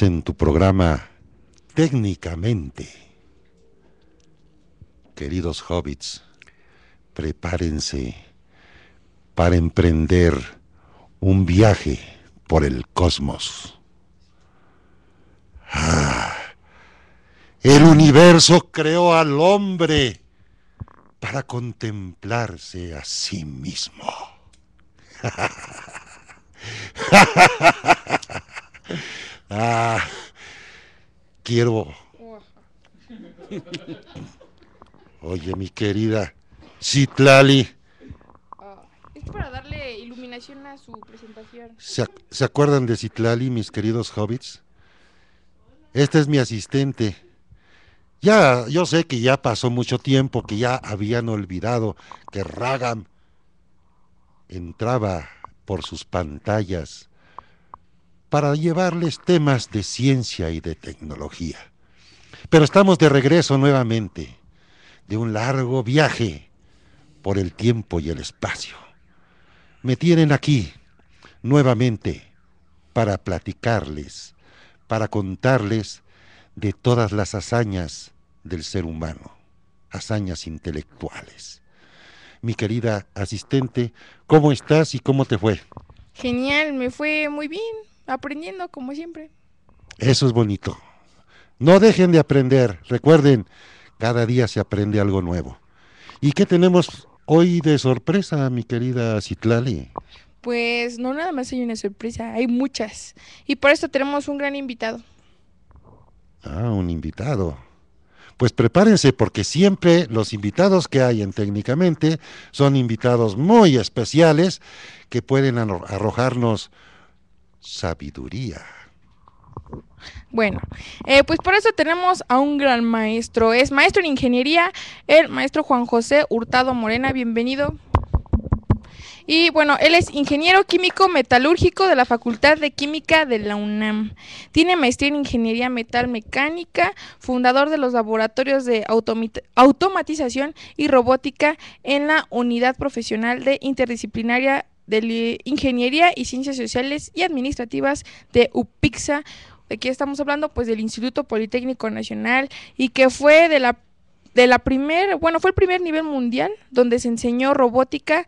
en tu programa técnicamente. Queridos hobbits, prepárense para emprender un viaje por el cosmos. Ah, el universo creó al hombre para contemplarse a sí mismo. Ah, quiero. Oye, mi querida Citlali. Ah, es para darle iluminación a su presentación. ¿Se, acuerdan de Citlali, mis queridos hobbits? Este es mi asistente. Ya, yo sé que ya pasó mucho tiempo, que ya habían olvidado que Ragam entraba por sus pantallas para llevarles temas de ciencia y de tecnología. Pero estamos de regreso nuevamente de un largo viaje por el tiempo y el espacio. Me tienen aquí nuevamente para platicarles, para contarles de todas las hazañas del ser humano, hazañas intelectuales. Mi querida asistente, ¿cómo estás y cómo te fue? Genial, me fue muy bien, aprendiendo como siempre. Eso es bonito. No dejen de aprender. Recuerden, cada día se aprende algo nuevo. ¿Y qué tenemos hoy de sorpresa, mi querida Citlali? Pues no nada más hay una sorpresa, hay muchas. Y por eso tenemos un gran invitado. Ah, un invitado. Pues prepárense porque siempre los invitados que hay en técnicamente son invitados muy especiales que pueden arrojarnos sabiduría. Bueno, eh, pues por eso tenemos a un gran maestro. Es maestro en ingeniería, el maestro Juan José Hurtado Morena. Bienvenido. Y bueno, él es ingeniero químico metalúrgico de la Facultad de Química de la UNAM. Tiene maestría en ingeniería metal mecánica, fundador de los laboratorios de automatización y robótica en la Unidad Profesional de Interdisciplinaria de Ingeniería y Ciencias Sociales y Administrativas de UPIXA. aquí estamos hablando? Pues del Instituto Politécnico Nacional y que fue de la de la primer, bueno, fue el primer nivel mundial donde se enseñó robótica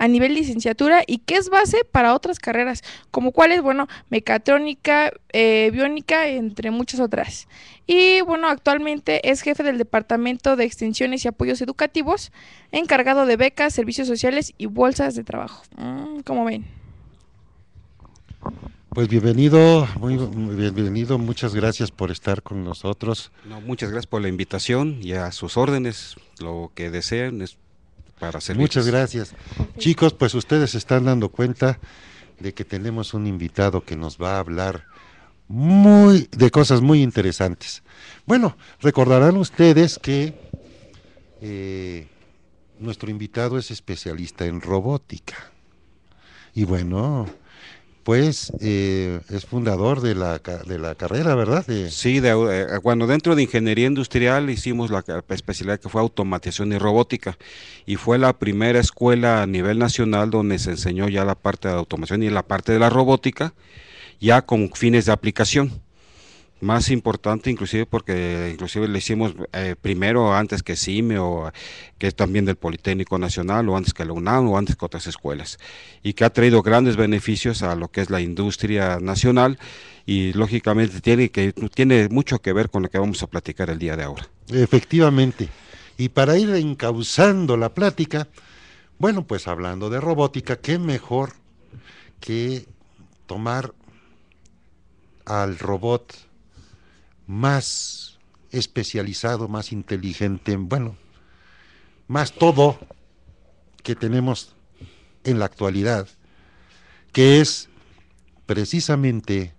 a nivel licenciatura y que es base para otras carreras, como es, bueno, mecatrónica, eh, biónica, entre muchas otras. Y bueno, actualmente es jefe del Departamento de Extensiones y Apoyos Educativos, encargado de becas, servicios sociales y bolsas de trabajo. Mm, ¿Cómo como ven. Pues bienvenido, muy, bienvenido, muchas gracias por estar con nosotros. muchas gracias por la invitación y a sus órdenes, lo que deseen, es Muchas gracias. Chicos, pues ustedes se están dando cuenta de que tenemos un invitado que nos va a hablar muy de cosas muy interesantes. Bueno, recordarán ustedes que eh, nuestro invitado es especialista en robótica. Y bueno, pues eh, es fundador de la, carrera, ¿verdad? Sí, de, eh, cuando dentro de ingeniería industrial hicimos la especialidad que fue automatización y robótica y fue la primera escuela a nivel nacional donde se enseñó ya la parte de la automación y la parte de la robótica ya con fines de aplicación más importante inclusive porque inclusive le hicimos eh, primero antes que CIME o que es también del Politécnico Nacional o antes que la UNAM o antes que otras escuelas y que ha traído grandes beneficios a lo que es la industria nacional y lógicamente tiene, que, tiene mucho que ver con lo que vamos a platicar el día de ahora. Efectivamente. Y para ir encauzando la plática, bueno, pues hablando de robótica, qué mejor que tomar al robot más especializado, más inteligente, bueno, más todo que tenemos en la actualidad, que es precisamente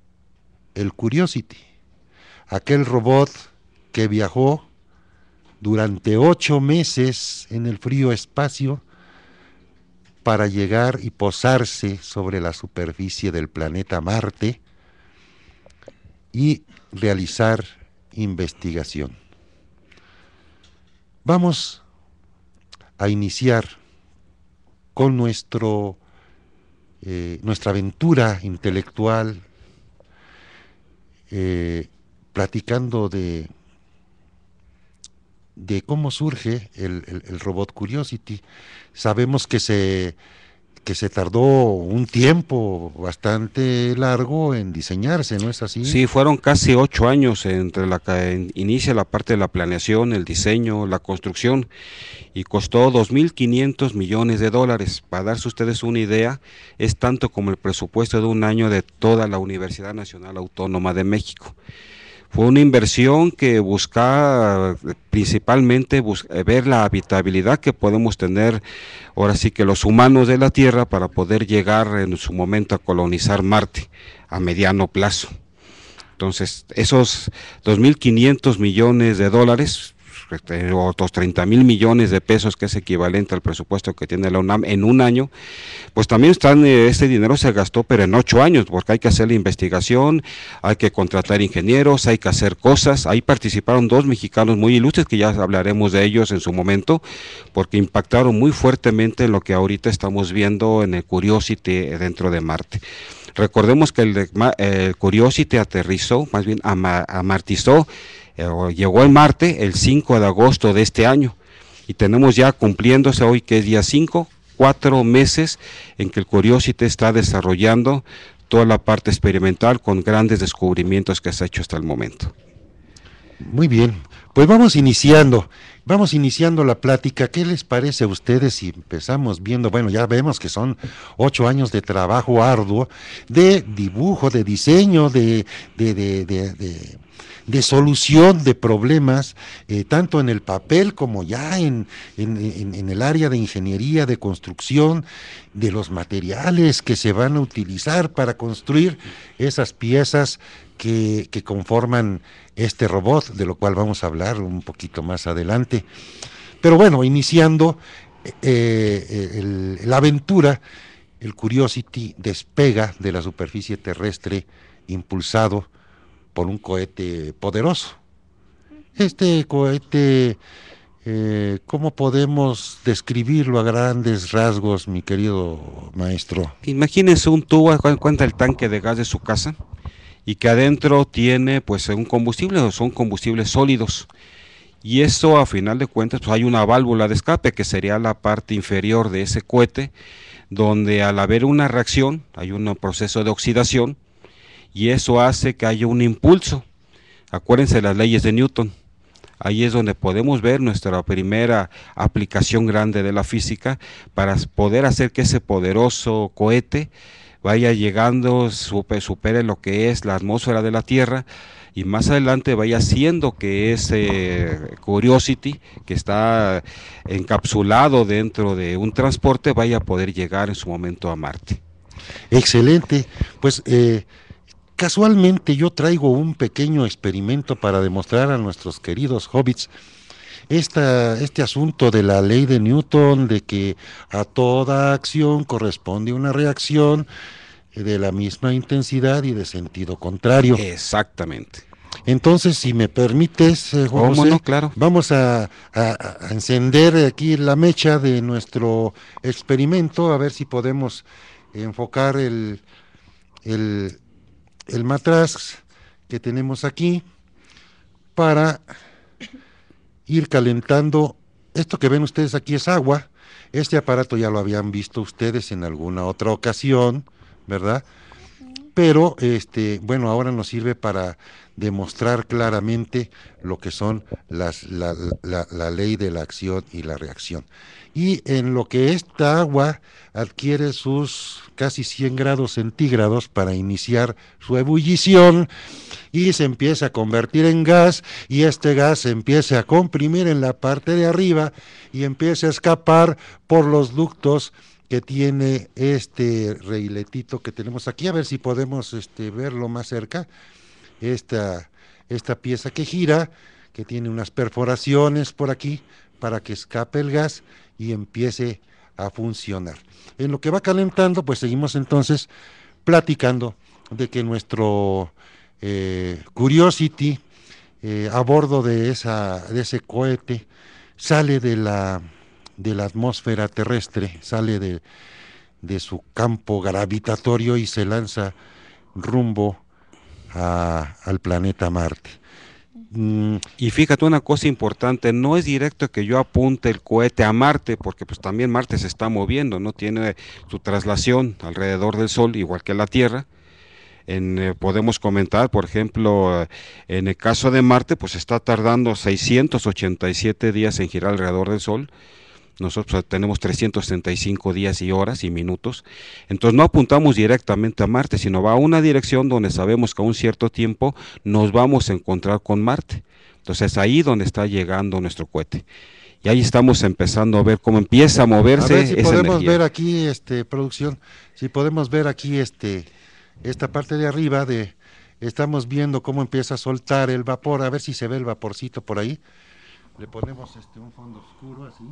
el Curiosity, aquel robot que viajó durante ocho meses en el frío espacio para llegar y posarse sobre la superficie del planeta Marte y realizar investigación. Vamos a iniciar con nuestro, eh, nuestra aventura intelectual eh, platicando de, de cómo surge el robot Curiosity. Sabemos que se que se tardó un tiempo bastante largo en diseñarse, ¿no es así? Sí, fueron casi ocho años entre la que inicia la parte de la planeación, el diseño, la construcción, y costó 2.500 millones de dólares. Para darse ustedes una idea, es tanto como el presupuesto de un año de toda la Universidad Nacional Autónoma de México. Fue una inversión que busca principalmente eh, ver la habitabilidad que podemos tener ahora sí que los humanos de la Tierra para poder llegar en su momento a colonizar Marte a mediano plazo. Entonces, esos 2.500 millones de dólares este, otros 30 mil millones de pesos, que es equivalente al presupuesto que tiene la UNAM en un año, pues también eh, este dinero se gastó, pero en ocho años, porque hay que hacer la investigación, hay que contratar ingenieros, hay que hacer cosas. Ahí participaron dos mexicanos muy ilustres, que ya hablaremos de ellos en su momento, porque impactaron muy fuertemente en lo que ahorita estamos viendo en el Curiosity eh, dentro de Marte. Recordemos que el, el Curiosity aterrizó, más bien amartizó eh, llegó el martes, el 5 de agosto de este año, y tenemos ya cumpliéndose hoy, que es día 5, cuatro meses en que el Curiosity está desarrollando toda la parte experimental con grandes descubrimientos que se ha hecho hasta el momento. Muy bien, pues vamos iniciando, vamos iniciando la plática. ¿Qué les parece a ustedes si empezamos viendo, bueno, ya vemos que son ocho años de trabajo arduo, de dibujo, de diseño, de, de, de, de de solución de problemas, eh, tanto en el papel como ya en, en, el área de ingeniería, de construcción, de los materiales que se van a utilizar para construir esas piezas que, conforman este robot, de lo cual vamos a hablar un poquito más adelante. Pero bueno, iniciando eh, eh, la aventura, el Curiosity despega de la superficie terrestre impulsado por un cohete poderoso. Este cohete, eh, ¿cómo podemos describirlo a grandes rasgos, mi querido maestro? Imagínense un tubo, cuenta el tanque de gas de su casa y que adentro tiene pues un combustible o son combustibles sólidos. Y eso a final de cuentas pues, hay una válvula de escape que sería la parte inferior de ese cohete donde al haber una reacción hay un proceso de oxidación y eso hace que haya un impulso. Acuérdense las leyes de Newton. Ahí es donde podemos ver nuestra primera aplicación grande de la física para poder hacer que ese poderoso cohete vaya llegando, supere lo que es la atmósfera de la Tierra y más adelante vaya siendo que ese Curiosity que está encapsulado dentro de un transporte vaya a poder llegar en su momento a Marte. Excelente. Pues eh, Casualmente yo traigo un pequeño experimento para demostrar a nuestros queridos hobbits este asunto de la ley de Newton, de que a toda acción corresponde una reacción de la misma intensidad y de sentido contrario. Exactamente. Entonces, si me permites, eh, Juan claro. vamos a, encender aquí la mecha de nuestro experimento, a ver si podemos enfocar el, el matraz que tenemos aquí para ir calentando. Esto que ven ustedes aquí es agua. Este aparato ya lo habían visto ustedes en alguna otra ocasión, ¿verdad? Pero este, bueno, ahora nos sirve para demostrar claramente lo que son la ley de la acción y la reacción y en lo que esta agua adquiere sus casi 100 grados centígrados para iniciar su ebullición y se empieza a convertir en gas y este gas se empieza a comprimir en la parte de arriba y empieza a escapar por los ductos que tiene este reiletito que tenemos aquí, a ver si podemos este, verlo más cerca, esta, esta pieza que gira, que tiene unas perforaciones por aquí para que escape el gas y empiece a funcionar. En lo que va calentando, pues seguimos entonces platicando de que nuestro eh, Curiosity eh, a bordo de, esa, de ese cohete sale de la, de la atmósfera terrestre, sale de, su campo gravitatorio y se lanza rumbo al planeta Marte. Mm, y fíjate una cosa importante, no es directo que yo apunte el cohete a Marte, porque pues también Marte se está moviendo, no tiene su traslación alrededor del Sol, igual que la Tierra. En, eh, podemos comentar, por ejemplo, en el caso de Marte, pues está tardando 687 días en girar alrededor del Sol nosotros pues, tenemos 365 días y horas y minutos. Entonces no apuntamos directamente a Marte, sino va a una dirección donde sabemos que a un cierto tiempo nos vamos a encontrar con Marte. Entonces ahí donde está llegando nuestro cohete. Y ahí estamos empezando a ver cómo empieza a moverse. A ver si podemos ver aquí, este, producción, si podemos ver aquí este, esta parte de arriba de, estamos viendo cómo empieza a soltar el vapor, a ver si se ve el vaporcito por ahí. Le ponemos este, un fondo oscuro así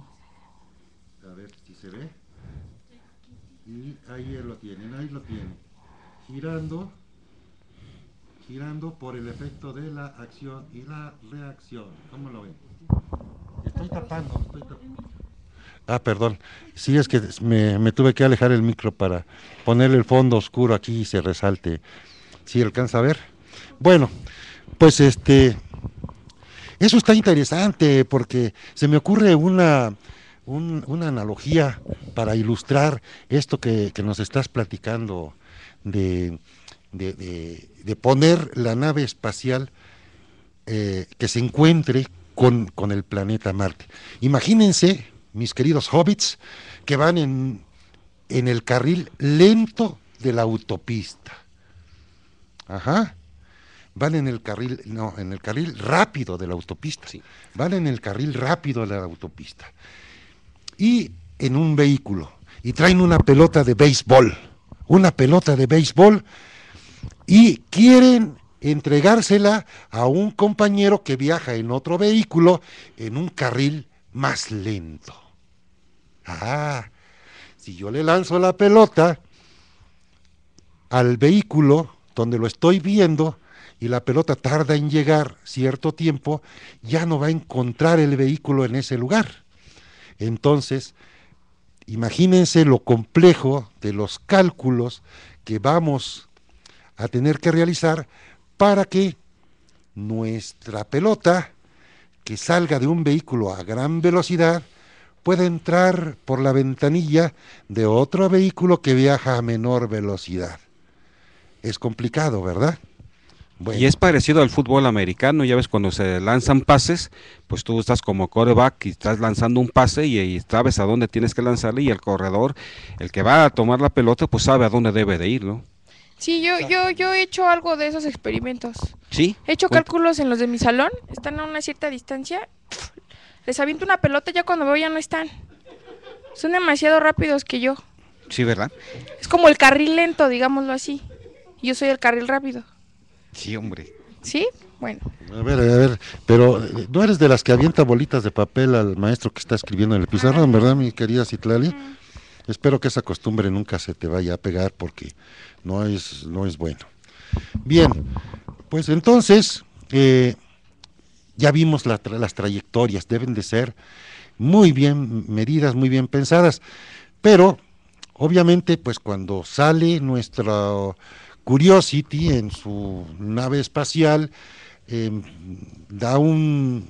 a ver si se ve. Y ahí lo tienen, ahí lo tienen. Girando, girando por el efecto de la acción y la reacción. ¿Cómo lo ven? Estoy tapando, estoy tapando. Ah, perdón. Sí, es que me, me, tuve que alejar el micro para ponerle el fondo oscuro aquí y se resalte. Si alcanza a ver. Bueno, pues este. Eso está interesante porque se me ocurre una una analogía para ilustrar esto que, nos estás platicando de, poner la nave espacial eh, que se encuentre con, el planeta Marte. Imagínense, mis queridos hobbits, que van en, en el carril lento de la autopista. Ajá van en el carril, no, en el carril rápido de la autopista. Sí. Van en el carril rápido de la autopista y en un vehículo y traen una pelota de béisbol, una pelota de béisbol y quieren entregársela a un compañero que viaja en otro vehículo en un carril más lento. Ah, si yo le lanzo la pelota al vehículo donde lo estoy viendo y la pelota tarda en llegar cierto tiempo, ya no va a encontrar el vehículo en ese lugar. Entonces, imagínense lo complejo de los cálculos que vamos a tener que realizar para que nuestra pelota que salga de un vehículo a gran velocidad pueda entrar por la ventanilla de otro vehículo que viaja a menor velocidad. Es complicado, ¿verdad? Y es parecido al fútbol americano, ya ves, cuando se lanzan pases, pues tú estás como coreback y estás lanzando un pase y, sabes a dónde tienes que lanzarle y el corredor, el que va a tomar la pelota, pues sabe a dónde debe de ir, ¿no? Sí, yo, yo, yo he hecho algo de esos experimentos. Sí. He hecho cálculos en los de mi salón, están a una cierta distancia, les aviento una pelota, ya cuando veo ya no están. Son demasiado rápidos que yo. Sí, ¿verdad? Es como el carril lento, digámoslo así. Yo soy el carril rápido. Sí, hombre. ¿Sí? Bueno. A ver, a ver, pero eh, no eres de las que avienta bolitas de papel al maestro que está escribiendo en el pizarrón, ¿verdad, mi querida Citlali? Espero que esa costumbre nunca se te vaya a pegar porque no es, no es bueno. Bien, pues entonces, eh, ya vimos las trayectorias, deben de ser muy bien medidas, muy bien pensadas, pero obviamente pues cuando sale nuestro Curiosity en su nave espacial eh, da un,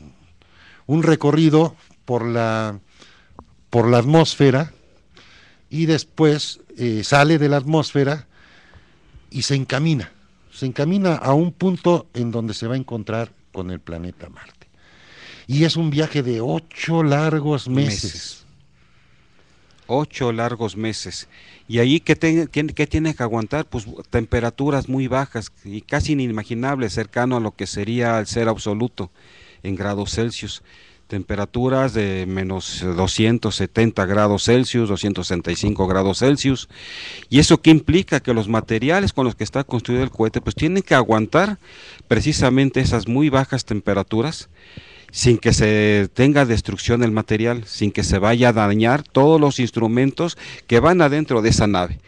un recorrido por la, por la atmósfera y después eh, sale de la atmósfera y se encamina, se encamina a un punto en donde se va a encontrar con el planeta Marte. Y es un viaje de ocho largos meses ocho largos meses. Y ahí que, tiene que aguantar, pues temperaturas muy bajas y casi inimaginables, cercano a lo que sería el ser absoluto en grados Celsius. Temperaturas de menos 270 grados Celsius, 265 grados Celsius. ¿Y eso que implica? Que los materiales con los que está construido el cohete, pues tienen que aguantar precisamente esas muy bajas temperaturas sin que se tenga destrucción del material, sin que se vaya a dañar todos los instrumentos que van adentro de esa nave.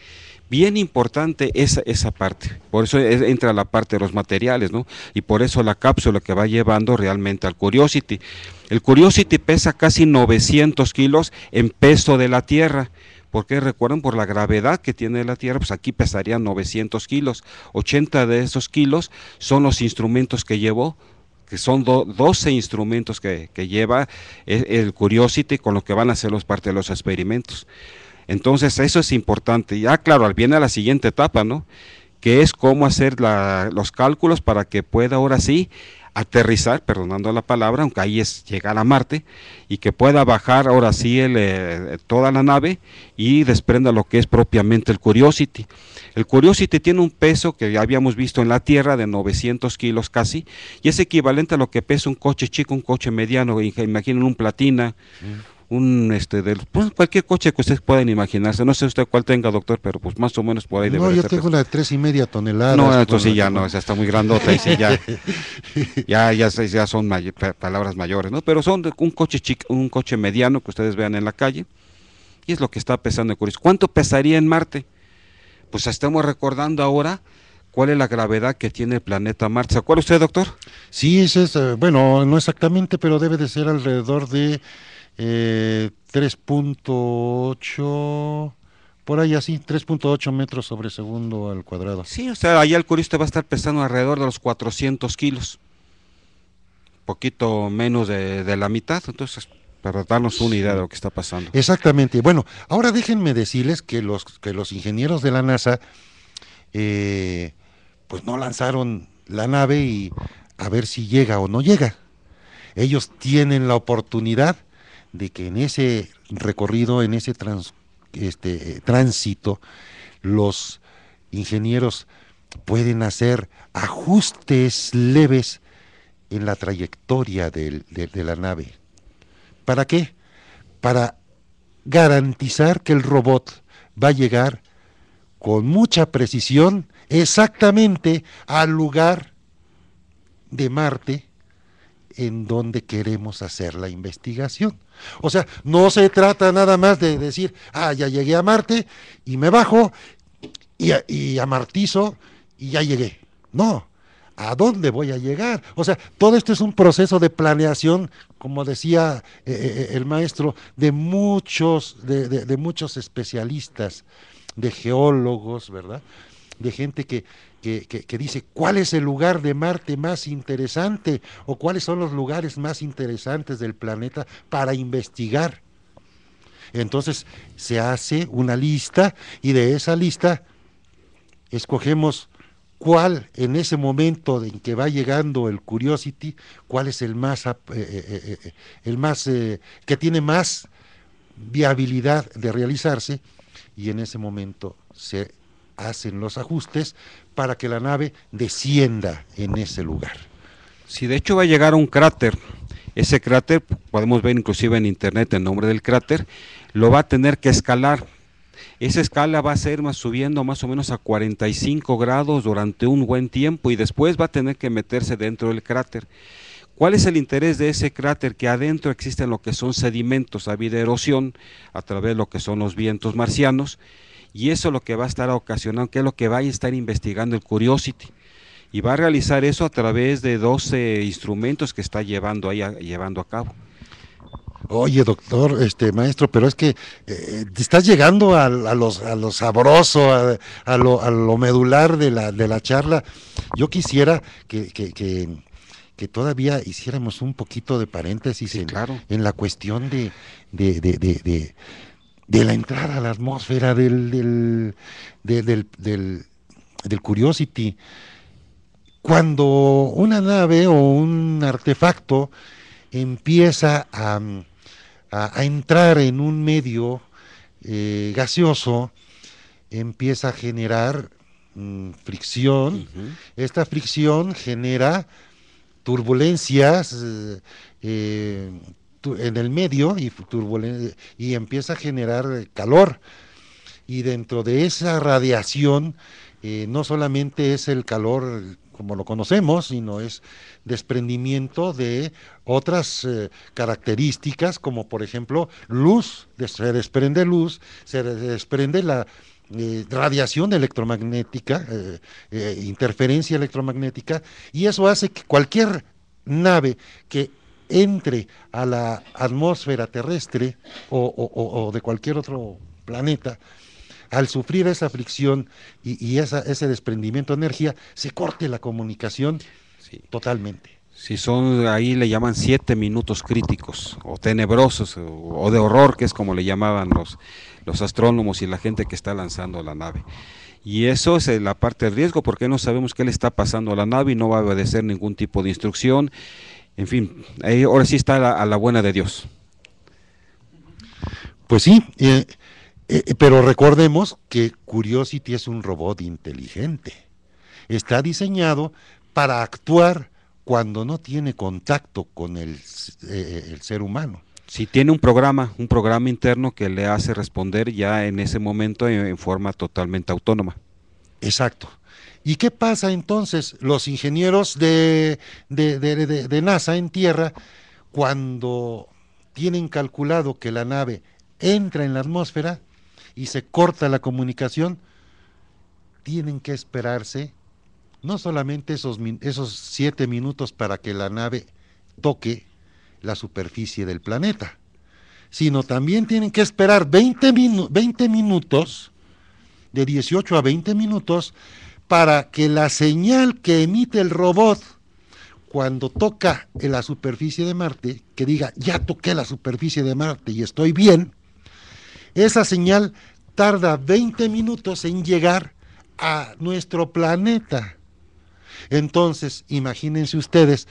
Bien importante esa, esa parte, por eso entra la parte de los materiales, ¿no? Y por eso la cápsula que va llevando realmente al Curiosity. El Curiosity pesa casi 900 kilos en peso de la Tierra, porque recuerden por la gravedad que tiene la Tierra, pues aquí pesaría 900 kilos, 80 de esos kilos son los instrumentos que llevó, que son 12 instrumentos que, lleva e, el, Curiosity con lo que van a hacer los parte de los experimentos. Entonces, eso es importante. Ya, claro, viene la siguiente etapa, ¿no? Que es cómo hacer los cálculos para que pueda ahora sí aterrizar, perdonando la palabra, aunque ahí es llegar a Marte, y que pueda bajar ahora sí el, eh, toda la nave y desprenda lo que es propiamente el Curiosity. El Curiosity tiene un peso que ya habíamos visto en la Tierra de 900 kilos casi, y es equivalente a lo que pesa un coche chico, un coche mediano, e imaginen un platina un este del pues cualquier coche que ustedes puedan imaginarse no sé usted cuál tenga doctor pero pues más o menos por ahí no yo tengo una de tres y media toneladas no entonces ya no esa está muy grandota y sí ya ya ya, ya son palabras mayores no pero son un coche chico un coche mediano que ustedes vean en la calle y es lo que está pesando en cuánto pesaría en Marte pues estamos recordando ahora cuál es la gravedad que tiene el planeta Marte. ¿Se acuerda usted, doctor? Sí, es, eh, bueno, no exactamente, pero debe de ser alrededor de eh, 3.8 por ahí así, 3.8 metros sobre segundo al cuadrado. Sí, o sea, allá el curista va a estar pesando alrededor de los 400 kilos, poquito menos de, la mitad, entonces para darnos una idea de lo que está pasando. Exactamente. Bueno, ahora déjenme decirles que los, los ingenieros de la NASA, eh, pues no lanzaron la nave y a ver si llega o no llega. Ellos tienen la oportunidad de que en ese recorrido, en ese este, tránsito, los ingenieros pueden hacer ajustes leves en la trayectoria de la nave. ¿Para qué? Para garantizar que el robot va a llegar con mucha precisión exactamente al lugar de Marte en dónde queremos hacer la investigación. O sea, no se trata nada más de decir, ah, ya llegué a Marte y me bajo y, a amartizo y ya llegué. No, ¿a dónde voy a llegar? O sea, todo esto es un proceso de planeación, como decía eh, eh, eh, el maestro, de muchos, de muchos especialistas, de geólogos, ¿verdad? De gente que, que, dice cuál es el lugar de Marte más interesante o cuáles son los lugares más interesantes del planeta para investigar. Entonces se hace una lista y de esa lista escogemos cuál en ese momento en que va llegando el Curiosity, cuál es el más, eh, eh, eh, el más que tiene más viabilidad de realizarse y en ese momento se hacen los ajustes para que la nave descienda en ese lugar. Si de hecho va a llegar a un cráter, ese cráter, podemos ver inclusive en internet el nombre del cráter, lo va a tener que escalar. Esa escala va a ser más subiendo más o menos a 45 grados durante un buen tiempo y después va a tener que meterse dentro del cráter. ¿Cuál es el interés de ese cráter? Que adentro existen lo que son sedimentos, ha habido erosión a través de lo que son los vientos marcianos y eso es lo que va a estar ocasionando, que es lo que va a estar investigando el Curiosity. Y va a realizar eso a través de 12 instrumentos que está llevando, ahí a, llevando a cabo. Oye, doctor, este maestro, pero es que eh, estás llegando a, los, lo sabroso, a, lo, medular de la, de la charla. Yo quisiera que, todavía hiciéramos un poquito de paréntesis en, la cuestión de de la entrada a la atmósfera del, del, Curiosity. Cuando una nave o un artefacto empieza a, entrar en un medio eh, gaseoso, empieza a generar mm, fricción. Esta fricción genera turbulencias, eh, en el medio y, y empieza a generar eh, calor. Y dentro de esa radiación, eh, no solamente es el calor como lo conocemos, sino es desprendimiento de otras eh, características, como por ejemplo luz, se desprende luz, se desprende la radiación electromagnética, interferencia electromagnética, y eso hace que cualquier nave que entre a la atmósfera terrestre o, de cualquier otro planeta, al sufrir esa fricción y, esa, ese desprendimiento de energía, se corte la comunicación totalmente. Si son, ahí le llaman siete minutos críticos o tenebrosos o, de horror, que es como le llamaban los, los astrónomos y la gente que está lanzando la nave. Y eso es eh, la parte de riesgo porque no sabemos qué le está pasando a la nave y no va a obedecer ningún tipo de instrucción en fin, ahí ahora sí está a la buena de Dios. Pues sí, eh, eh, pero recordemos que Curiosity es un robot inteligente. Está diseñado para actuar cuando no tiene contacto con eh, el, ser humano. Si tiene un programa, un programa interno que le hace responder ya en ese momento en forma totalmente autónoma. Exacto. ¿Y qué pasa entonces los ingenieros de, NASA en tierra cuando tienen calculado que la nave entra en la atmósfera y se corta la comunicación? Tienen que esperarse no solamente esos, esos siete minutos para que la nave toque la superficie del planeta, sino también tienen que esperar 20, 20 minutos, de 18 a 20 minutos, para que la señal que emite el robot cuando toca en la superficie de Marte, que diga, ya toqué la superficie de Marte y estoy bien, esa señal tarda 20 minutos en llegar a nuestro planeta. Entonces, imagínense ustedes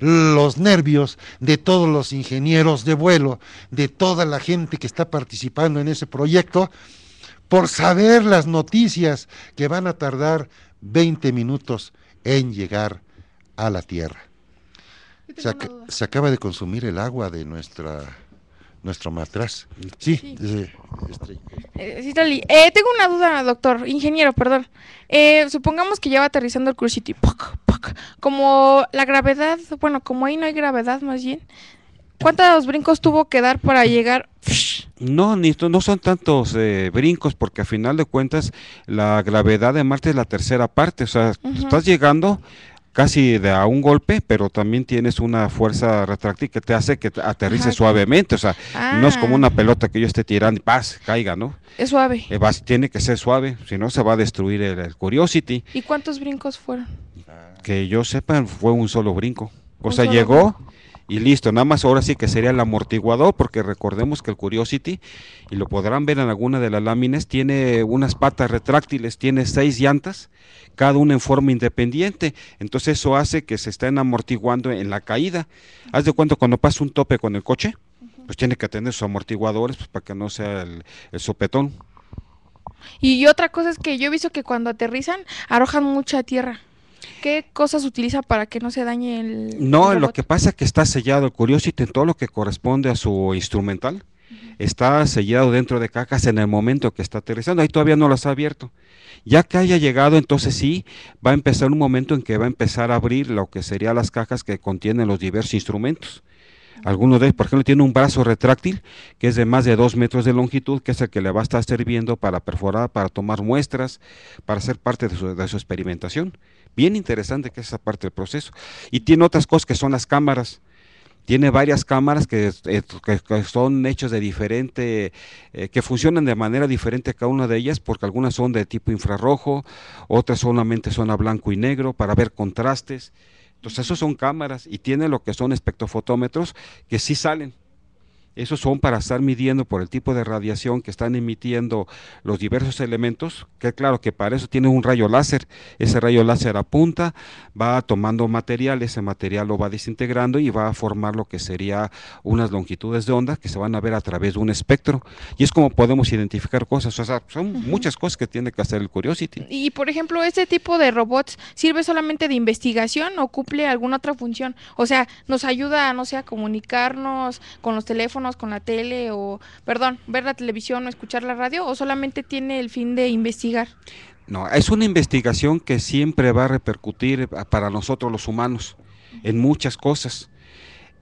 los nervios de todos los ingenieros de vuelo, de toda la gente que está participando en ese proyecto, por saber las noticias que van a tardar 20 minutos en llegar a la Tierra. Se, acaba de consumir el agua de nuestra nuestro matraz. Sí. sí. Eh, eh, tengo una duda, doctor, ingeniero, perdón. Eh, supongamos que ya va aterrizando el Curiosity. Como la gravedad, bueno, como ahí no hay gravedad más bien, ¿cuántos brincos tuvo que dar para llegar no, ni, no son tantos eh, brincos porque a final de cuentas la gravedad de Marte es la tercera parte, o sea, estás llegando casi de a un golpe, pero también tienes una fuerza retráctil que te hace que aterrice suavemente, o sea, no es como ah. una pelota que yo esté tirando y paz, caiga, ¿no? Es suave. Eh, tiene que ser suave, si no se va a destruir el, Curiosity. ¿Y cuántos brincos fueron? Que yo sepa, fue un solo brinco. O sea, llegó, y listo. Nada más ahora sí que sería el amortiguador, porque recordemos que el Curiosity, y lo podrán ver en alguna de las láminas, tiene unas patas retráctiles, tiene seis llantas, cada una en forma independiente. Entonces eso hace que se estén amortiguando en la caída. Haz de cuánto cuando pasa un tope con el coche, pues tiene que tener sus amortiguadores pues, para que no sea el sopetón. Y otra cosa es que yo he visto que cuando aterrizan arrojan mucha tierra. ¿Qué cosas utiliza para que no se dañe el.? No, lo que pasa es que está sellado el Curiosity en todo lo que corresponde a su instrumental. Está sellado dentro de cajas en el momento que está aterrizando. Ahí todavía no las ha abierto. Ya que haya llegado, entonces sí, va a empezar un momento en que va a empezar a abrir lo que serían las cajas que contienen los diversos instrumentos. Algunos de ellos, por ejemplo, tiene un brazo retráctil que es de más de dos metros de longitud, que es el que le va a estar sirviendo para perforar, para tomar muestras, para ser parte de su, experimentación. Bien interesante que esa parte del proceso. Y tiene otras cosas que son las cámaras tiene varias cámaras que, eh, son hechas de diferente, eh, que funcionan de manera diferente cada una de ellas, porque algunas son de tipo infrarrojo, otras solamente son a blanco y negro para ver contrastes. Entonces, esos son cámaras y tienen lo que son espectrofotómetros que sí salen esos son para estar midiendo por el tipo de radiación que están emitiendo los diversos elementos, que claro que para eso tiene un rayo láser. Ese rayo láser apunta, va tomando material, ese material lo va desintegrando y va a formar lo que sería unas longitudes de onda que se van a ver a través de un espectro. Y es como podemos identificar cosas. O sea, son muchas cosas que tiene que hacer el Curiosity. Y por ejemplo, este tipo de robots sirve solamente de investigación o cumple alguna otra función. O sea, nos ayuda, no sé, a comunicarnos con los teléfonos con la tele o, perdón, ver la televisión o escuchar la radio o solamente tiene el fin de investigar? No, es una investigación que siempre va a repercutir eh, para nosotros los humanos en muchas cosas.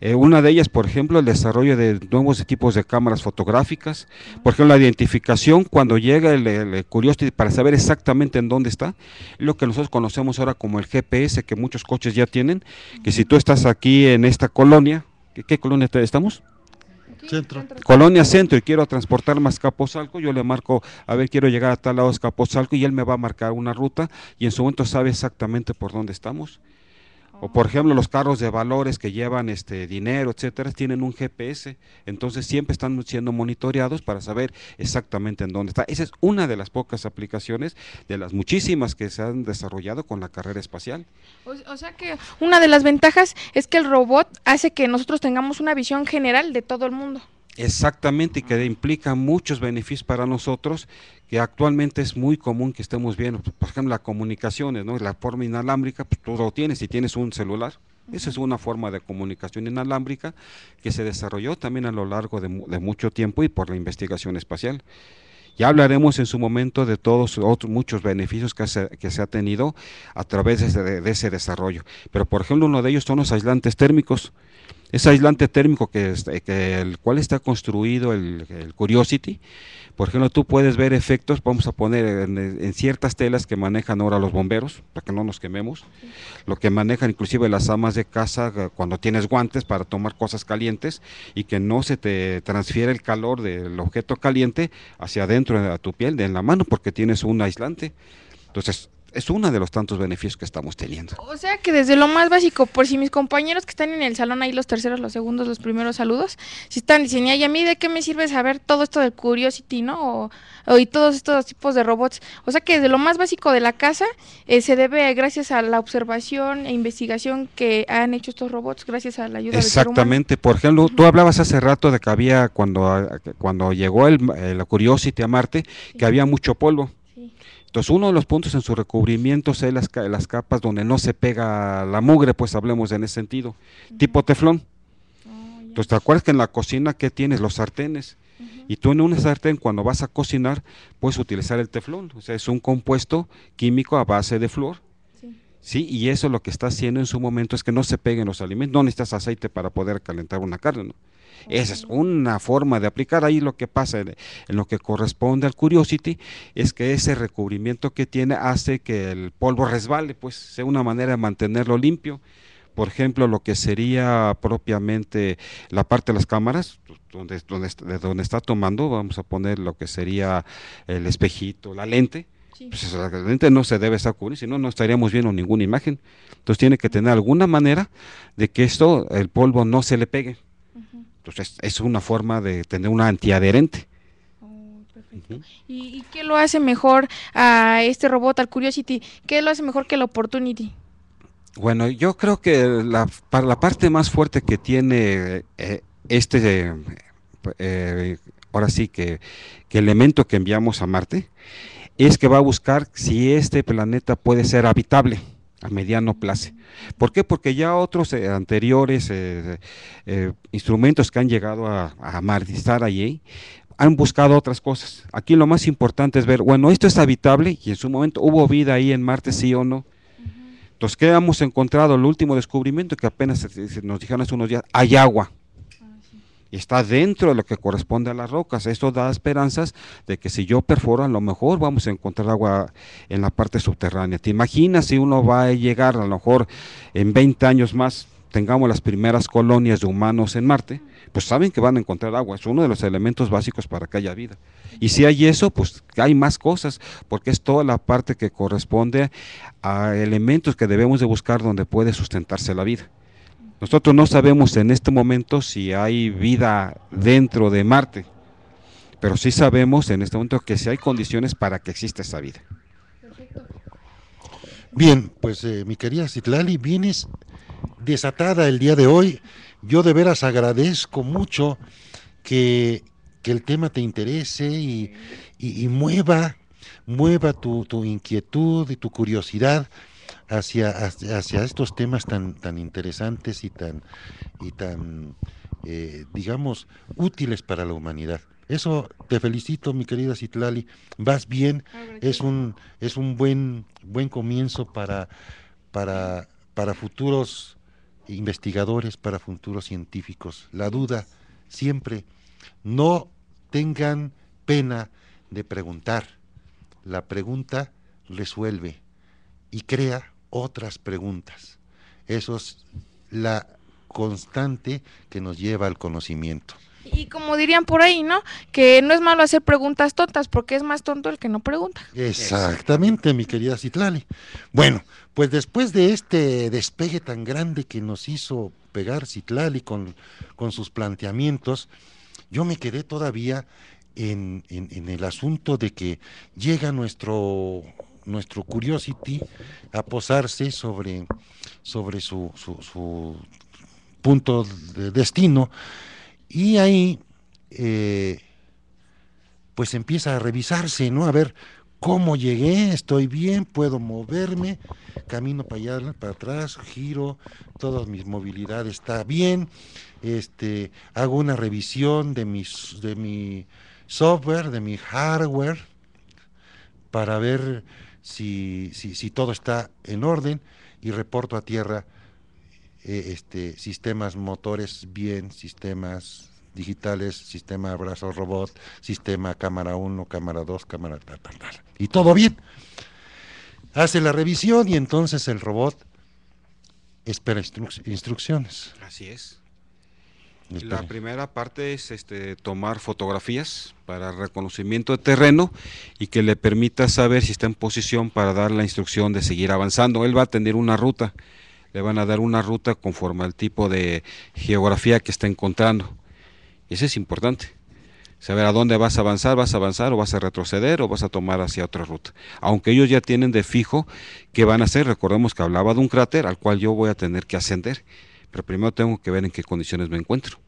Eh, una de ellas, por ejemplo, el desarrollo de nuevos tipos de cámaras fotográficas, por ejemplo, la identificación cuando llega el, curioso para saber exactamente en dónde está, lo que nosotros conocemos ahora como el GPS, que muchos coches ya tienen, que si tú estás aquí en esta colonia, ¿qué, qué colonia estamos? Colonia Centro y quiero transportar más Capozalco, yo le marco, a ver, quiero llegar a tal lado de Capozalco y él me va a marcar una ruta y en su momento sabe exactamente por dónde estamos. Oh. O por ejemplo, los carros de valores que llevan este dinero, etcétera, tienen un GPS, entonces siempre están siendo monitoreados para saber exactamente en dónde está. Esa es una de las pocas aplicaciones de las muchísimas que se han desarrollado con la carrera espacial. o sea que una de las ventajas es que el robot hace que nosotros tengamos una visión general de todo el mundo. Exactamente, y que implica muchos beneficios para nosotros, que actualmente es muy común que estemos viendo, por ejemplo, las comunicaciones, ¿no? la forma inalámbrica, pues tú lo tienes si tienes un celular. Esa es una forma de comunicación inalámbrica que se desarrolló también a lo largo de, mucho tiempo y por la investigación espacial. Ya hablaremos en su momento de todos otros muchos beneficios que se, ha tenido a través de ese desarrollo. Pero, por ejemplo, uno de ellos son los aislantes térmicos es aislante térmico eh, que, el cual está construido el, Curiosity. Por ejemplo, tú puedes ver efectos, vamos a poner en, ciertas telas que manejan ahora los bomberos, para que no nos quememos, lo que manejan inclusive las amas de casa eh, cuando tienes guantes para tomar cosas calientes y que no se te transfiere el calor del objeto caliente hacia adentro de tu piel, de en la mano, porque tienes un aislante. Entonces, es uno de los tantos beneficios que estamos teniendo. O sea que desde lo más básico, por si mis compañeros que están en el salón ahí, los terceros, los segundos, los primeros saludos, si están diciendo, ¿y a mí de qué me sirve saber todo esto del Curiosity, ¿no? O, y todos estos tipos de robots. O sea que desde lo más básico de la casa eh, se debe gracias a la observación e investigación que han hecho estos robots, gracias a la ayuda Exactamente, del Exactamente. por ejemplo, tú hablabas hace rato de que había, cuando, cuando llegó el, la Curiosity a Marte, que había mucho polvo. Entonces, uno de los puntos en su recubrimiento es las, capas donde no se pega la mugre, pues hablemos en ese sentido, tipo teflón. Oh, Entonces, ¿te acuerdas que en la cocina que tienes los sartenes? Y tú en una sartén cuando vas a cocinar puedes utilizar el teflón, o sea, es un compuesto químico a base de flor. Sí. sí, y eso lo que está haciendo en su momento es que no se peguen los alimentos, no necesitas aceite para poder calentar una carne, ¿no? Esa es una forma de aplicar. Ahí lo que pasa en, lo que corresponde al Curiosity es que ese recubrimiento que tiene hace que el polvo resbale, pues sea una manera de mantenerlo limpio. Por ejemplo, lo que sería propiamente la parte de las cámaras, donde, donde, de donde está tomando, vamos a poner lo que sería el espejito, la lente, pues, la lente no se debe estar cubriendo, si no, no estaríamos viendo ninguna imagen. Entonces tiene que tener alguna manera de que esto, el polvo, no se le pegue. Entonces, pues, es una forma de tener una antiadherente. Oh, ¿Y, qué lo hace mejor a este robot, al Curiosity? ¿Qué lo hace mejor que el Opportunity? Bueno, yo creo que la, parte más fuerte que tiene eh, este, eh, ahora sí que, que, elemento que enviamos a Marte, es que va a buscar si este planeta puede ser habitable a mediano plazo. ¿Por qué? Porque ya otros eh, anteriores eh, eh, instrumentos que han llegado a, a allí han buscado otras cosas. Aquí lo más importante es ver, bueno, esto es habitable y en su momento hubo vida ahí en Marte, sí o no. Entonces, ¿qué hemos encontrado? El último descubrimiento que apenas nos dijeron hace unos días, hay agua está dentro de lo que corresponde a las rocas. Esto da esperanzas de que si yo perforo, a lo mejor vamos a encontrar agua en la parte subterránea. ¿Te imaginas si uno va a llegar, a lo mejor en 20 años más, tengamos las primeras colonias de humanos en Marte? Pues saben que van a encontrar agua, es uno de los elementos básicos para que haya vida. Y si hay eso, pues hay más cosas, porque es toda la parte que corresponde a elementos que debemos de buscar donde puede sustentarse la vida. Nosotros no sabemos en este momento si hay vida dentro de Marte, pero sí sabemos en este momento que si hay condiciones para que exista esa vida. Bien, pues eh, mi querida Citlali, vienes desatada el día de hoy. Yo de veras agradezco mucho que, que el tema te interese y, y, mueva, mueva tu, tu inquietud y tu curiosidad hacia, hacia estos temas tan, tan interesantes y tan, y tan eh, digamos, útiles para la humanidad. Eso te felicito, mi querida Citlali. Vas bien, ah, es un, es un buen, buen comienzo para, para, para futuros investigadores, para futuros científicos. La duda, siempre, no tengan pena de preguntar. La pregunta resuelve y crea otras preguntas. Eso es la constante que nos lleva al conocimiento. Y como dirían por ahí, ¿no? Que no es malo hacer preguntas tontas, porque es más tonto el que no pregunta. Exactamente, mi querida Citlali. Bueno, pues después de este despegue tan grande que nos hizo pegar Citlali con, con sus planteamientos, yo me quedé todavía en el asunto de que llega nuestro nuestro Curiosity a posarse sobre, sobre su, su, punto de destino y ahí eh, pues empieza a revisarse, ¿no? A ver cómo llegué, estoy bien, puedo moverme, camino para allá, para atrás, giro, toda mi movilidad está bien, este, hago una revisión de, mis, de mi software, de mi hardware, para ver si, si, si todo está en orden y reporto a tierra eh, este, sistemas motores bien, sistemas digitales, sistema brazo robot, sistema cámara 1, cámara 2, cámara tal, tal, tal. Y todo bien. Hace la revisión y entonces el robot espera instrucciones. Así es. La primera parte es este, tomar fotografías para reconocimiento de terreno y que le permita saber si está en posición para dar la instrucción de seguir avanzando. Él va a tener una ruta, le van a dar una ruta conforme al tipo de geografía que está encontrando. Eso es importante. Saber a dónde vas a avanzar, vas a avanzar o vas a retroceder o vas a tomar hacia otra ruta. Aunque ellos ya tienen de fijo qué van a hacer, recordemos que hablaba de un cráter al cual yo voy a tener que ascender pero primero tengo que ver en qué condiciones me encuentro.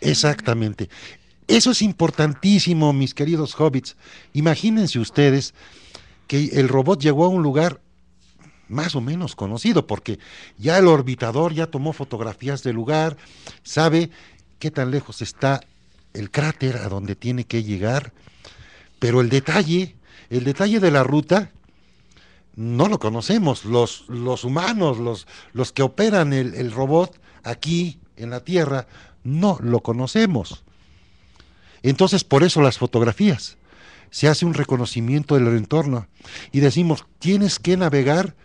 Exactamente. Eso es importantísimo, mis queridos hobbits. Imagínense ustedes que el robot llegó a un lugar más o menos conocido, porque ya el orbitador ya tomó fotografías del lugar, sabe qué tan lejos está el cráter a donde tiene que llegar, pero el detalle, el detalle de la ruta no lo conocemos, los, humanos, los, los que operan el, el robot aquí en la Tierra, no lo conocemos. Entonces, por eso las fotografías. Se hace un reconocimiento del entorno y decimos, tienes que navegar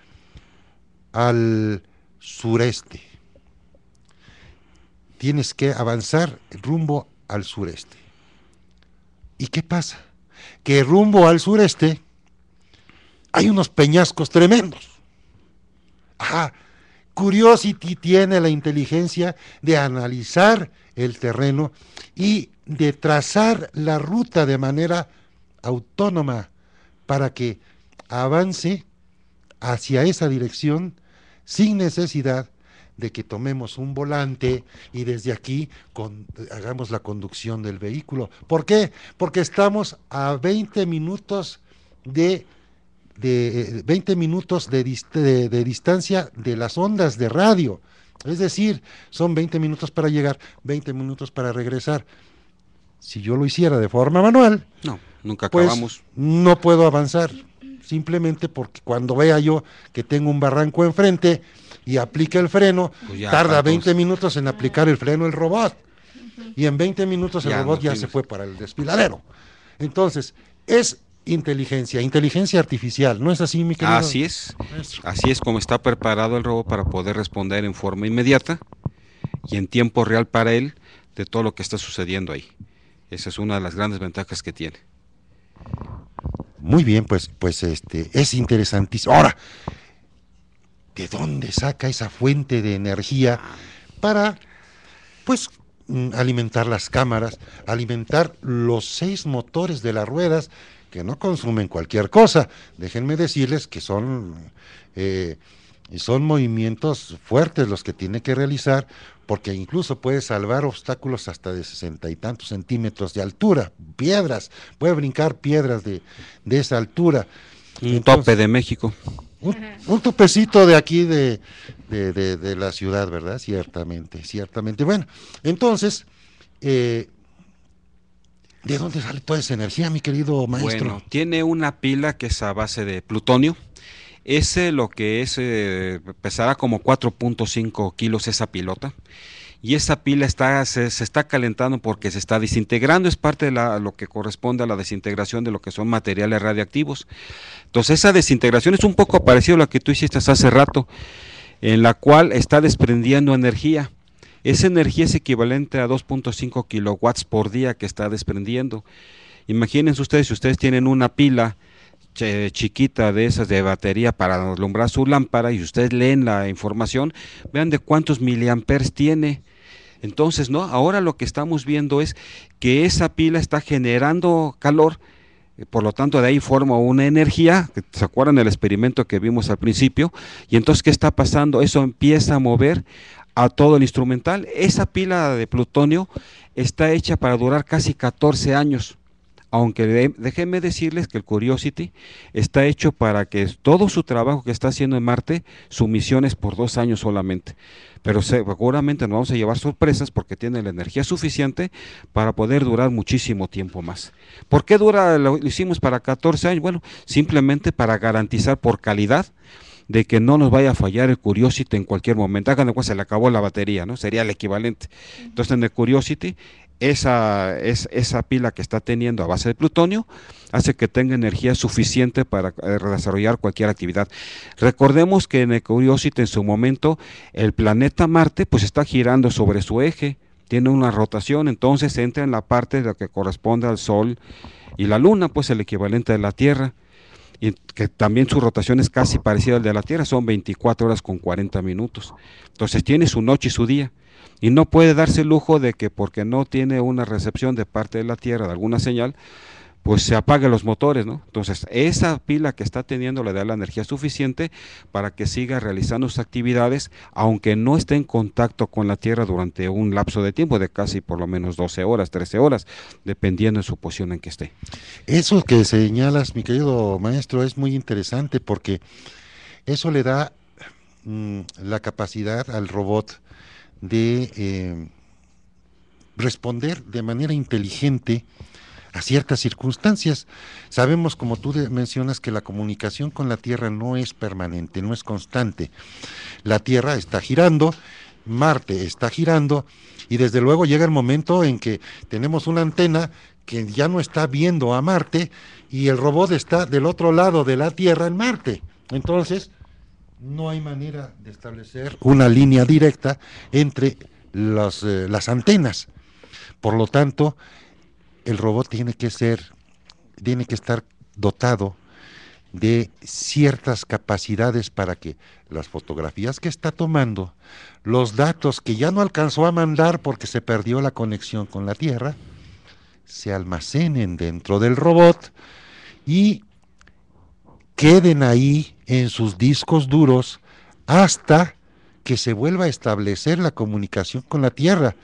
al sureste. Tienes que avanzar rumbo al sureste. ¿Y qué pasa? Que rumbo al sureste hay unos peñascos tremendos. Ajá. Curiosity tiene la inteligencia de analizar el terreno y de trazar la ruta de manera autónoma para que avance hacia esa dirección sin necesidad de que tomemos un volante y desde aquí hagamos la conducción del vehículo. ¿Por qué? Porque estamos a 20 minutos de de 20 eh, minutos de, distancia de las ondas de radio. Es decir, son 20 minutos para llegar, 20 minutos para regresar. Si yo lo hiciera de forma manual, no, nunca pues no puedo avanzar, simplemente porque cuando vea yo que tengo un barranco enfrente y aplica el freno, pues tarda 20 minutos en aplicar el freno el robot. Y en 20 minutos el robot ya se fue para el desfiladero. Entonces, es inteligencia, inteligencia artificial, ¿no es así, mi querido? Así es, así es como está preparado el robot para poder responder en forma inmediata y en tiempo real para él de todo lo que está sucediendo ahí. Esa es una de las grandes ventajas que tiene. Muy bien, pues, pues este, es interesantísimo. Ahora, ¿de dónde saca esa fuente de energía para, pues, mm, alimentar las cámaras, alimentar los seis motores de las ruedas que no consumen cualquier cosa. Déjenme decirles que son, eh, son movimientos fuertes los que tiene que realizar porque incluso puede salvar obstáculos hasta de sesenta y tantos centímetros de altura, piedras, puede brincar piedras de, esa altura. Un tope de México. Un, topecito de aquí de, de, la ciudad, ¿verdad? Ciertamente, ciertamente. Bueno, entonces, eh, ¿De dónde sale toda esa energía, mi querido maestro? Bueno, tiene una pila que es a base de plutonio. Ese lo que es, eh, pesará como 4.5 kilos esa pilota. Y esa pila está, se, está calentando porque se está desintegrando, es parte de lo que corresponde a la desintegración de lo que son materiales radiactivos. Entonces esa desintegración es un poco parecido a la que tú hiciste hace rato, en la cual está desprendiendo energía esa energía es equivalente a 2.5 kilowatts por día que está desprendiendo. Imagínense ustedes, si ustedes tienen una pila chiquita de esas de batería para alumbrar su lámpara y ustedes leen la información, vean de cuántos miliamperes tiene. Entonces, ¿no? Ahora lo que estamos viendo es que esa pila está generando calor, eh, por lo tanto de ahí forma una energía, ¿se acuerdan del experimento que vimos al principio? Y entonces, ¿qué está pasando? Eso empieza a mover a todo el instrumental. Esa pila de plutonio está hecha para durar casi 14 años, aunque déjenme decirles que el Curiosity está hecho para que todo su trabajo que está haciendo en Marte, su misión es por dos años solamente. Pero seguramente nos vamos a llevar sorpresas porque tiene la energía suficiente para poder durar muchísimo tiempo más. ¿Por qué dura, lo hicimos para 14 años? Bueno, simplemente para garantizar por calidad de que no nos vaya a fallar el Curiosity en cualquier momento. Hagan se le acabó la batería, ¿no? Sería el equivalente. Entonces, en el Curiosity, esa, es, esa pila que está teniendo a base de plutonio hace que tenga energía suficiente para eh, desarrollar cualquier actividad. Recordemos que en el Curiosity, en su momento, el planeta Marte, pues está girando sobre su eje tiene una rotación, entonces entra en la parte de la que corresponde al Sol y la Luna, pues el equivalente de la Tierra y que también su rotación es casi parecida al de la Tierra, son 24 horas con 40 minutos. Entonces tiene su noche y su día. Y no puede darse el lujo de que porque no tiene una recepción de parte de la Tierra de alguna señal, pues se apaguen los motores, ¿no? Entonces, esa pila que está teniendo le da la energía suficiente para que siga realizando sus actividades, aunque no esté en contacto con la Tierra durante un lapso de tiempo de casi por lo menos 12 horas, 13 horas, dependiendo de su posición en que esté. Eso que señalas, mi querido maestro, es muy interesante porque eso le da mm, la capacidad al robot de eh, responder de manera inteligente a ciertas circunstancias. Sabemos, como tú mencionas, que la comunicación con la Tierra no es permanente, no es constante. La Tierra está girando, Marte está girando y desde luego llega el momento en que tenemos una antena que ya no está viendo a Marte y el robot está del otro lado de la Tierra en Marte. Entonces, no hay manera de establecer una línea directa entre las, eh, las antenas. Por lo tanto, el robot tiene que ser, tiene que estar dotado de ciertas capacidades para que las fotografías que está tomando, los datos que ya no alcanzó a mandar porque se perdió la conexión con la Tierra, se almacenen dentro del robot y queden ahí en sus discos duros hasta que se vuelva a establecer la comunicación con la Tierra.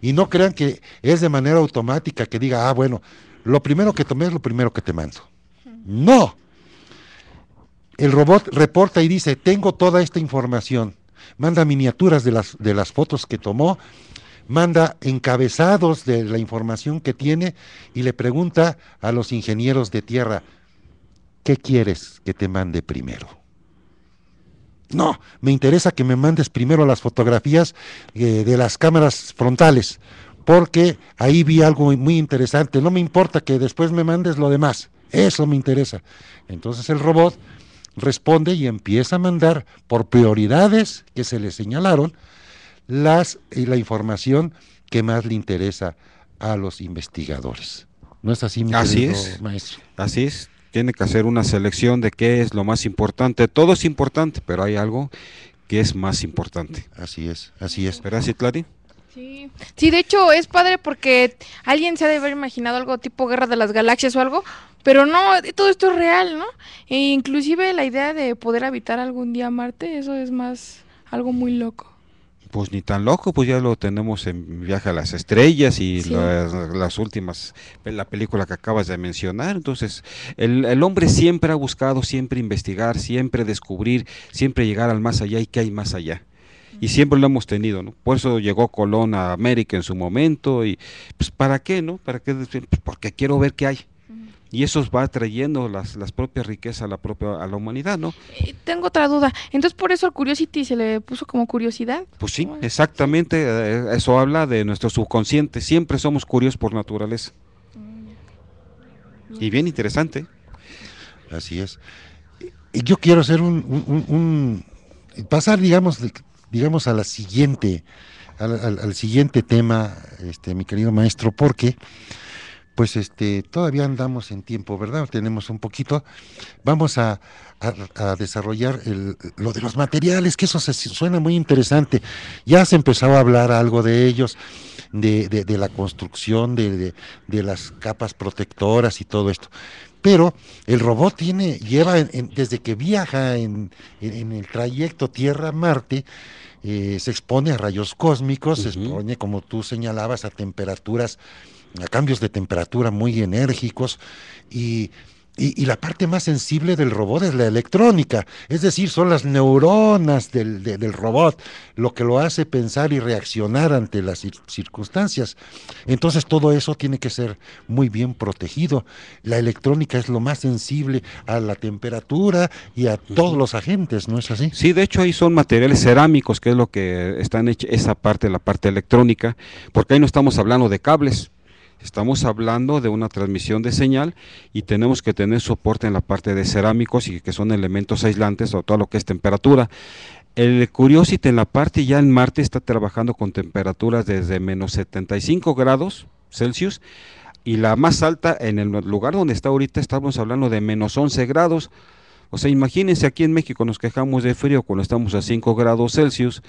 Y no crean que es de manera automática que diga, ah, bueno, lo primero que tomé es lo primero que te mando. No. El robot reporta y dice, tengo toda esta información. Manda miniaturas de las, de las fotos que tomó, manda encabezados de la información que tiene y le pregunta a los ingenieros de tierra, ¿qué quieres que te mande primero? No, me interesa que me mandes primero las fotografías eh, de las cámaras frontales, porque ahí vi algo muy interesante. No me importa que después me mandes lo demás, eso me interesa. Entonces el robot responde y empieza a mandar por prioridades que se le señalaron las, y eh, la información que más le interesa a los investigadores. ¿No es así, así es. maestro? Así es tiene que hacer una selección de qué es lo más importante. Todo es importante, pero hay algo que es más importante. Así es, así es. ¿Verdad, Clady? Sí. sí, de hecho es padre porque alguien se ha de haber imaginado algo tipo Guerra de las Galaxias o algo, pero no, todo esto es real, ¿no? E inclusive la idea de poder habitar algún día Marte, eso es más algo muy loco. Pues ni tan loco, pues ya lo tenemos en Viaje a las Estrellas y las, últimas, la película que acabas de mencionar. Entonces, el, el, hombre siempre ha buscado, siempre investigar, siempre descubrir, siempre llegar al más allá y qué hay más allá. Y siempre lo hemos tenido, ¿no? Por eso llegó Colón a América en su momento y, pues, ¿para qué, no? ¿Para qué? Pues porque quiero ver qué hay y eso va trayendo las, propias riquezas a la propia a la humanidad, ¿no? Eh, tengo otra duda. Entonces, por eso el Curiosity se le puso como curiosidad. Pues sí, exactamente. Eh, eso habla de nuestro subconsciente. Siempre somos curiosos por naturaleza. Mm. Y bien interesante. Así es. Y Yo quiero hacer un, pasar, digamos, digamos a la siguiente, al, al, siguiente tema, este, mi querido maestro, porque pues este, todavía andamos en tiempo, ¿verdad? Tenemos un poquito. Vamos a, desarrollar lo de los materiales, que eso suena muy interesante. Ya se empezaba a hablar algo de ellos, de, la construcción, de, las capas protectoras y todo esto. Pero el robot tiene, lleva, desde que viaja en, el trayecto Tierra-Marte, eh, se expone a rayos cósmicos, se expone, como tú señalabas, a temperaturas a cambios de temperatura muy enérgicos y, la parte más sensible del robot es la electrónica, es decir, son las neuronas del, del robot lo que lo hace pensar y reaccionar ante las circunstancias. Entonces todo eso tiene que ser muy bien protegido. La electrónica es lo más sensible a la temperatura y a todos los agentes, ¿no es así? Sí, de hecho ahí son materiales cerámicos, que es lo que están hecha esa parte, la parte electrónica, porque ahí no estamos hablando de cables Estamos hablando de una transmisión de señal y tenemos que tener soporte en la parte de cerámicos y que son elementos aislantes o todo lo que es temperatura. El Curiosity en la parte ya en Marte está trabajando con temperaturas desde menos 75 grados Celsius y la más alta en el lugar donde está ahorita estamos hablando de menos 11 grados. O sea, imagínense aquí en México nos quejamos de frío cuando estamos a 5 grados Celsius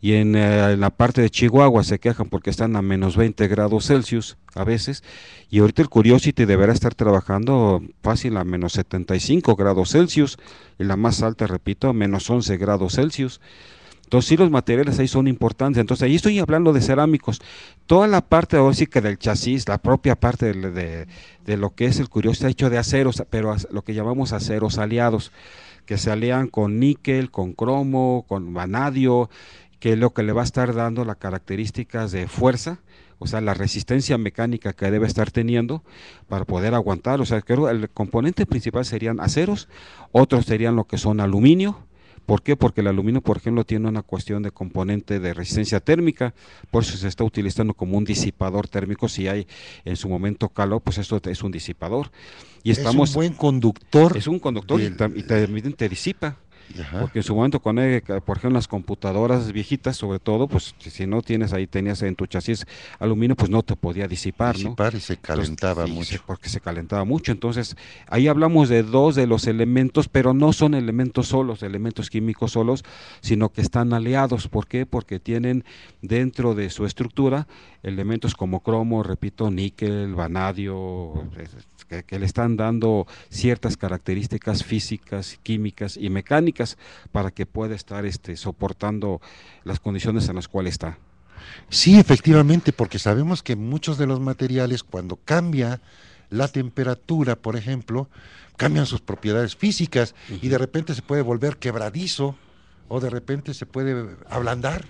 y eh, en, la parte de Chihuahua se quejan porque están a menos 20 grados Celsius a veces y ahorita el Curiosity deberá estar trabajando fácil a menos 75 grados Celsius y la más alta, repito, a menos 11 grados Celsius. Entonces sí los materiales ahí son importantes. Entonces ahí estoy hablando de cerámicos. Toda la parte ahora sí que del chasis, la propia parte de, lo que es el Curiosity está hecho de aceros, pero lo que llamamos aceros aliados que se alian con níquel, con cromo, con vanadio que es lo que le va a estar dando las características de fuerza, o sea, la resistencia mecánica que debe estar teniendo para poder aguantar. O sea, creo el componente principal serían aceros, otros serían lo que son aluminio. ¿Por qué? Porque el aluminio, por ejemplo, tiene una cuestión de componente de resistencia térmica, por eso se está utilizando como un disipador térmico. Si hay en su momento calor, pues esto es un disipador. Y estamos, es un buen conductor. Es un conductor y, también te disipa. Porque en su momento con, por ejemplo, las computadoras viejitas, sobre todo, pues si no tienes ahí, tenías en tu chasis aluminio, pues no te podía disipar, y se calentaba mucho. Sí, porque se calentaba mucho. Entonces, ahí hablamos de dos de los elementos, pero no son elementos solos, elementos químicos solos, sino que están aliados. ¿Por qué? Porque tienen dentro de su estructura elementos como cromo, repito, níquel, vanadio, que le están dando ciertas características físicas, químicas y mecánicas para que pueda estar este, soportando las condiciones en las cuales está. Sí, efectivamente, porque sabemos que muchos de los materiales cuando cambia la temperatura, por ejemplo, cambian sus propiedades físicas y de repente se puede volver quebradizo o de repente se puede ablandar.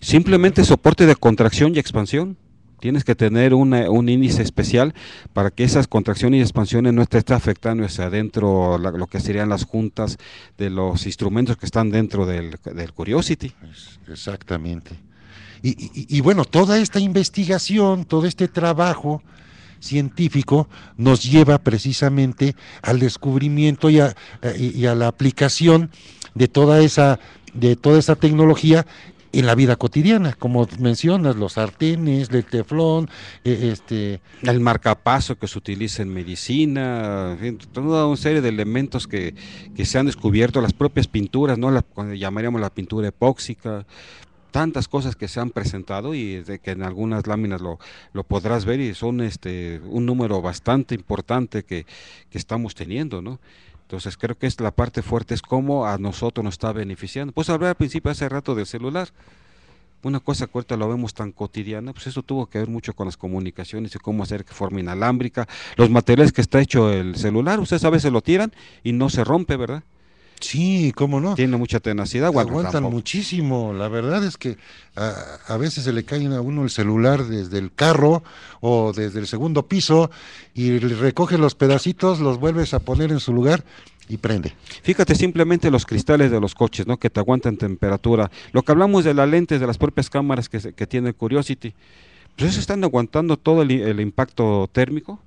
Simplemente soporte de contracción y expansión. Tienes que tener un índice especial para que esas contracciones y expansiones no estén afectando hacia adentro lo que serían las juntas de los instrumentos que están dentro del, Curiosity. Exactamente. Y, bueno, toda esta investigación, todo este trabajo científico nos lleva precisamente al descubrimiento y a, eh, y a la aplicación de toda esa de toda esa tecnología en la vida cotidiana, como mencionas, los sartenes, el teflón, e, este... El marcapaso que se utiliza en medicina, toda una serie de elementos que, se han descubierto, las propias pinturas, ¿no? La, llamaríamos la pintura epóxica, tantas cosas que se han presentado y de que en algunas láminas lo, lo podrás ver y son este un número bastante importante que, que estamos teniendo, ¿no? Entonces creo que es la parte fuerte, es cómo a nosotros nos está beneficiando. Pues hablé al principio hace rato del celular. Una cosa que ahorita lo vemos tan cotidiana, pues eso tuvo que ver mucho con las comunicaciones y cómo hacer que forma inalámbrica, los materiales que está hecho el celular, ustedes a veces lo tiran y no se rompe, ¿verdad? Sí, cómo no. Tiene mucha tenacidad. aguantan muchísimo. La verdad es que a, veces se le cae a uno el celular desde el carro o desde el segundo piso y recoge los pedacitos, los vuelves a poner en su lugar y prende. Fíjate simplemente los cristales de los coches, ¿no? Que te aguantan temperatura. Lo que hablamos de las lentes, de las propias cámaras que, tiene Curiosity, pues eso están aguantando todo el, impacto térmico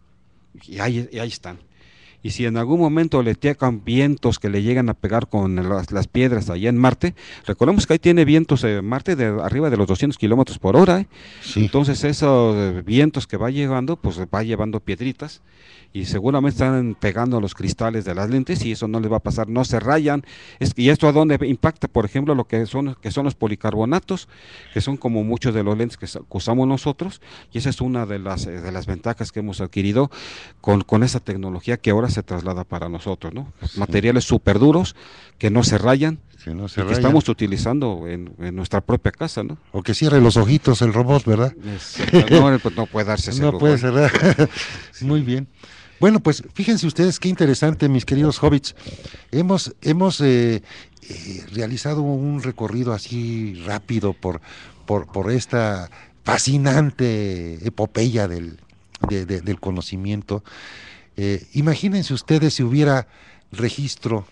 y ahí están y si en algún momento le tocan vientos que le llegan a pegar con las, piedras allá en Marte, recordemos que ahí tiene vientos en eh, Marte de arriba de los 200 kilómetros por hora, ¿eh? entonces esos eh, vientos que va llevando, pues va llevando piedritas y seguramente están pegando los cristales de las lentes y eso no les va a pasar, no se rayan. Es, y esto a dónde impacta, por ejemplo, lo que son, que son los policarbonatos, que son como muchos de los lentes que usamos nosotros, y esa es una de las, de las ventajas que hemos adquirido con, con esa tecnología que ahora se traslada para nosotros, ¿no? Materiales súper duros que no se rayan que, estamos utilizando en, nuestra propia casa, ¿no? O que cierre los ojitos el robot, ¿verdad? Pues no, puede darse ese No puede cerrar. Muy bien. Bueno, pues fíjense ustedes qué interesante, mis queridos hobbits. Hemos, hemos eh, eh, realizado un recorrido así rápido por, por, por esta fascinante epopeya del, del conocimiento. Eh, imagínense ustedes si hubiera registro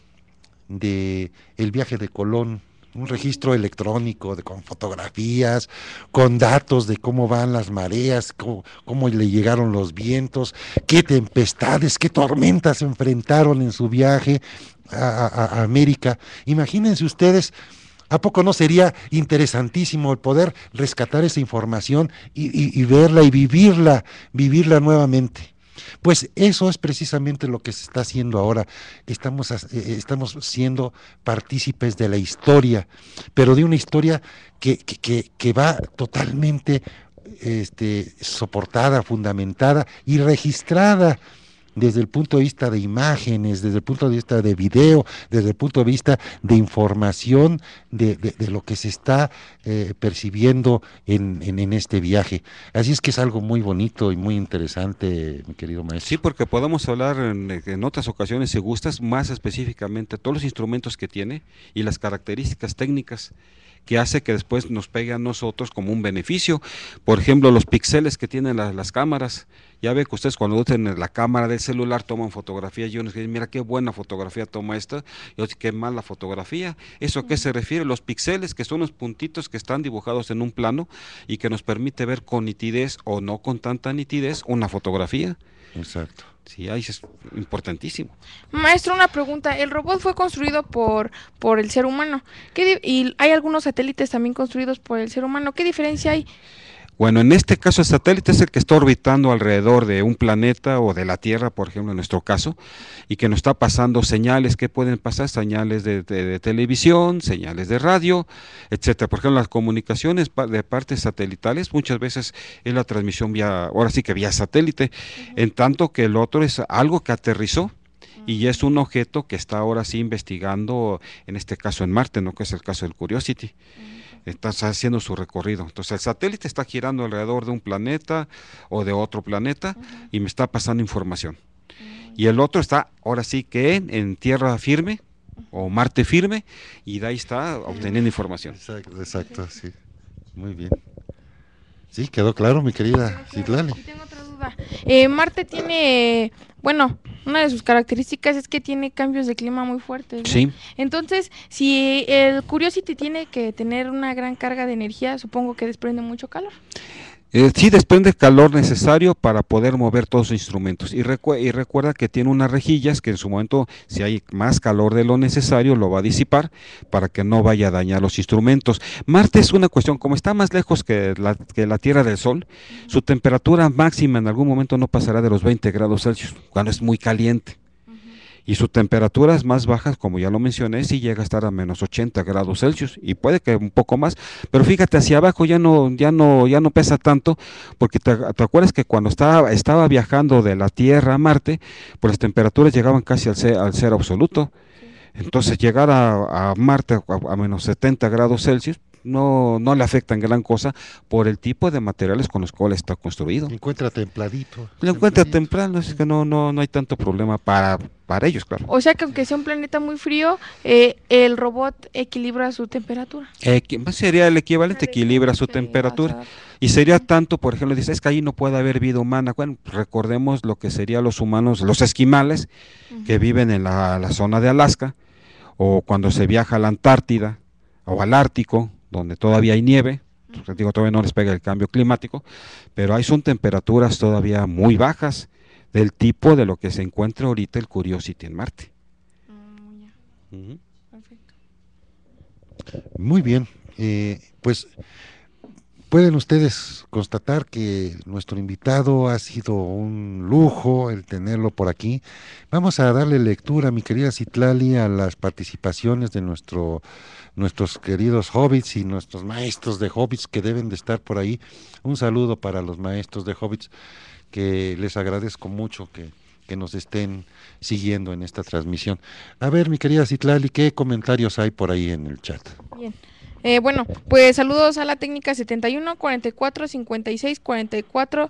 de el viaje de Colón, un registro electrónico de, con fotografías, con datos de cómo van las mareas, cómo, le llegaron los vientos, qué tempestades, qué tormentas enfrentaron en su viaje a, América. Imagínense ustedes. ¿A poco no sería interesantísimo el poder rescatar esa información y, y verla y vivirla, vivirla nuevamente? Pues eso es precisamente lo que se está haciendo ahora. Eh, eh, estamos, siendo partícipes de la historia, pero de una historia que, que, va totalmente este, soportada, fundamentada y registrada desde el punto de vista de imágenes, desde el punto de vista de video, desde el punto de vista de información, de, de, lo que se está eh, percibiendo en, este viaje. Así es que es algo muy bonito y muy interesante, mi querido maestro. Sí, porque podemos hablar en, en otras ocasiones, si gustas, más específicamente todos los instrumentos que tiene y las características técnicas que hace que después nos pegue a nosotros como un beneficio. Por ejemplo, los píxeles que tienen las, cámaras. Ya ve que ustedes cuando tienen la cámara del celular toman fotografía, y uno dice, mira qué buena fotografía toma esta, y otro, qué mala fotografía. ¿Eso a qué se refiere? Los píxeles, que son los puntitos que están dibujados en un plano y que nos permite ver con nitidez o no con tanta nitidez una fotografía. Exacto. Sí, ahí es importantísimo. Maestro, una pregunta. El robot fue construido por, por el ser humano. y hay algunos satélites también construidos por el ser humano. ¿Qué diferencia hay? Bueno, en este caso el satélite es el que está orbitando alrededor de un planeta o de la Tierra, por ejemplo, en nuestro caso, y que nos está pasando señales ¿qué pueden pasar, señales de, televisión, señales de radio, etcétera. Por ejemplo, las comunicaciones de partes satelitales muchas veces es la transmisión vía, ahora sí que vía satélite, en tanto que el otro es algo que aterrizó, y ah. es un objeto que está ahora sí investigando, en este caso en Marte, no que es el caso del Curiosity estás haciendo su recorrido. Entonces el satélite está girando alrededor de un planeta o de otro planeta y me está pasando información. Mm. Y el otro está ahora sí que en, tierra firme o Marte firme y de ahí está obteniendo información. Exacto, sí. Muy bien. Sí, quedó claro, mi querida Citlali. Sí, tengo otra duda. Eh, Marte tiene bueno, una de sus características es que tiene cambios de clima muy fuertes. Sí. Entonces, si el Curiosity tiene que tener una gran carga de energía, supongo que desprende mucho calor. Eh, sí desprende el calor necesario para poder mover todos los instrumentos. Y, y, recuerda que tiene unas rejillas que en su momento, si hay más calor de lo necesario, lo va a disipar para que no vaya a dañar los instrumentos. Marte es una cuestión, como está más lejos que la, que la Tierra del Sol, su temperatura máxima en algún momento no pasará de los 20 grados Celsius, cuando es muy caliente y sus temperaturas más bajas, como ya lo mencioné, si llega a estar a menos 80 grados Celsius y puede que un poco más, pero fíjate hacia abajo ya no ya no ya no pesa tanto porque te, acuerdas que cuando estaba estaba viajando de la Tierra a Marte, pues las temperaturas llegaban casi al ser, al absoluto. Entonces llegar a, Marte a, a menos 70 grados Celsius no, no le afectan gran cosa por el tipo de materiales con los cuales está construido. Lo encuentra templadito. Lo encuentra templado, es que no, no, no hay tanto problema para, ellos, claro. O sea que aunque sea un planeta muy frío, eh, el robot equilibra su temperatura. sería el equivalente, equilibra su temperatura. Y sería tanto, por ejemplo, dices, es que ahí no puede haber vida humana. Bueno, recordemos lo que serían los humanos, los esquimales, que viven en la zona de Alaska, o cuando se viaja a la Antártida, o al Ártico, donde todavía hay nieve, digo, todavía no les pega el cambio climático, pero ahí son temperaturas todavía muy bajas del tipo de lo que se encuentra ahorita el Curiosity en Marte. Mm, muy bien, eh, pues pueden ustedes constatar que nuestro invitado ha sido un lujo el tenerlo por aquí. Vamos a darle lectura, mi querida Citlali, a las participaciones de nuestro nuestros queridos hobbits y nuestros maestros de hobbits que deben de estar por ahí. Un saludo para los maestros de hobbits que les agradezco mucho que, nos estén siguiendo en esta transmisión. A ver, mi querida Citlali, ¿qué comentarios hay por ahí en el chat? Bien. Eh, bueno, pues saludos a la técnica 71 44 56 44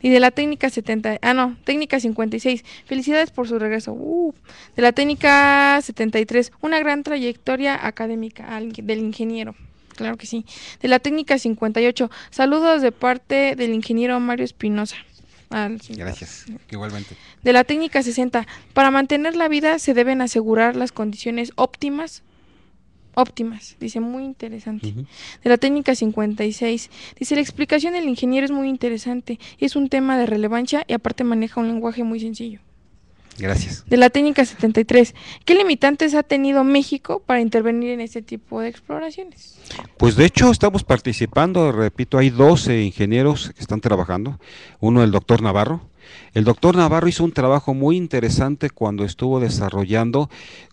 Y de la técnica 70, ah no, técnica 56, felicidades por su regreso. Uh, de la técnica 73, una gran trayectoria académica del ingeniero. Claro que sí. De la técnica 58, saludos de parte del ingeniero Mario Espinosa. Ah, Gracias, igualmente. De la técnica 60, para mantener la vida se deben asegurar las condiciones óptimas óptimas, dice, muy interesante. De la técnica 56, dice, la explicación del ingeniero es muy interesante, es un tema de relevancia y aparte maneja un lenguaje muy sencillo. Gracias. De la técnica 73, ¿qué limitantes ha tenido México para intervenir en este tipo de exploraciones? Pues de hecho estamos participando, repito, hay 12 ingenieros que están trabajando, uno el doctor Navarro, el doctor Navarro hizo un trabajo muy interesante cuando estuvo desarrollando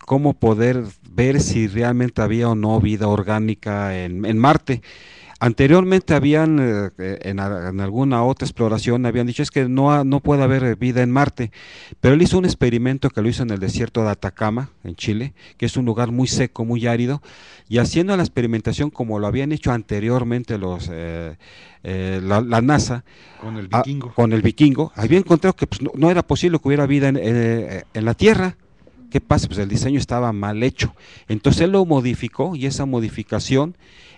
cómo poder ver si realmente había o no vida orgánica en, Marte. Anteriormente habían, eh, en, alguna otra exploración, habían dicho es que no, no puede haber eh, vida en Marte, pero él hizo un experimento que lo hizo en el desierto de Atacama, en Chile, que es un lugar muy seco, muy árido, y haciendo la experimentación como lo habían hecho anteriormente los, eh, la, NASA. Con el ah, vikingo. con el vikingo, había encontrado que pues, no, era posible que hubiera vida en, en la Tierra. ¿Qué pasa? Pues el diseño estaba mal hecho. Entonces él lo modificó y esa modificación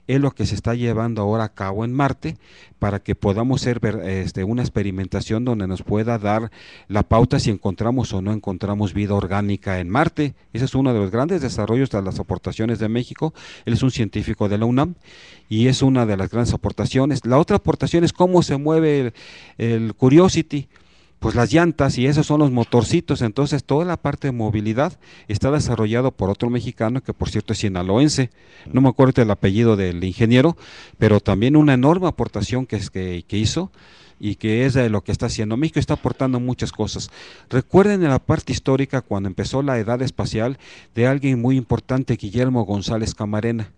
es lo que se está llevando ahora a cabo en Marte para que podamos hacer este, una experimentación donde nos pueda dar la pauta si encontramos o no encontramos vida orgánica en Marte. Ese es uno de los grandes desarrollos de las aportaciones de México. Él es un científico de la UNAM y es una de las grandes aportaciones. La otra aportación es cómo se mueve el Curiosity pues las llantas y esos son los motorcitos, entonces toda la parte de movilidad está desarrollado por otro mexicano que por cierto es sinaloense, no me acuerdo el apellido del ingeniero, pero también una enorme aportación que, es, que, que hizo y que es de lo que está haciendo. México está aportando muchas cosas. Recuerden en la parte histórica cuando empezó la edad espacial de alguien muy importante, Guillermo González Camarena.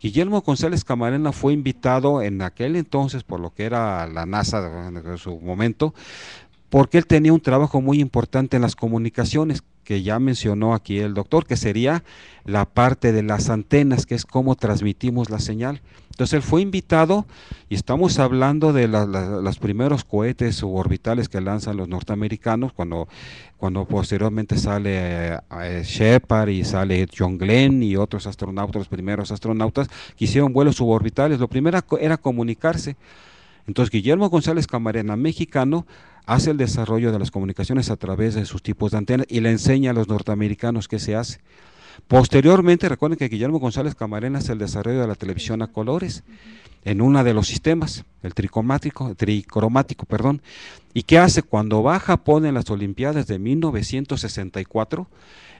Guillermo González Camarena fue invitado en aquel entonces por lo que era la NASA en su momento porque él tenía un trabajo muy importante en las comunicaciones, que ya mencionó aquí el doctor, que sería la parte de las antenas, que es cómo transmitimos la señal. Entonces él fue invitado, y estamos hablando de los primeros cohetes suborbitales que lanzan los norteamericanos, cuando, cuando posteriormente sale eh, eh, Shepard y sale John Glenn y otros astronautas, los primeros astronautas, que hicieron vuelos suborbitales. Lo primero era comunicarse. Entonces Guillermo González Camarena, mexicano, hace el desarrollo de las comunicaciones a través de sus tipos de antenas y le enseña a los norteamericanos qué se hace. Posteriormente, recuerden que Guillermo González Camarena hace el desarrollo de la televisión a colores en uno de los sistemas, el tricromático, perdón. ¿Y qué hace? Cuando va a Japón en las Olimpiadas de 1964,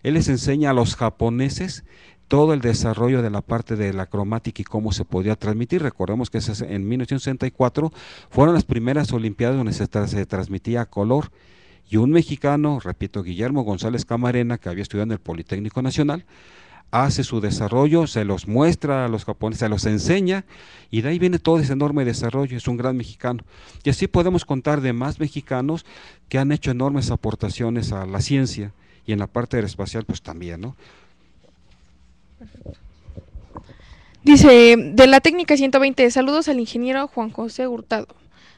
él les enseña a los japoneses todo el desarrollo de la parte de la cromática y cómo se podía transmitir. Recordemos que en 1964 fueron las primeras Olimpiadas donde se, transmitía color y un mexicano, repito, Guillermo González Camarena, que había estudiado en el Politécnico Nacional, hace su desarrollo, se los muestra a los japoneses, se los enseña, y de ahí viene todo ese enorme desarrollo, es un gran mexicano. Y así podemos contar de más mexicanos que han hecho enormes aportaciones a la ciencia y en la parte aeroespacial pues también, ¿no? Dice, de la técnica 120, saludos al ingeniero Juan José Hurtado.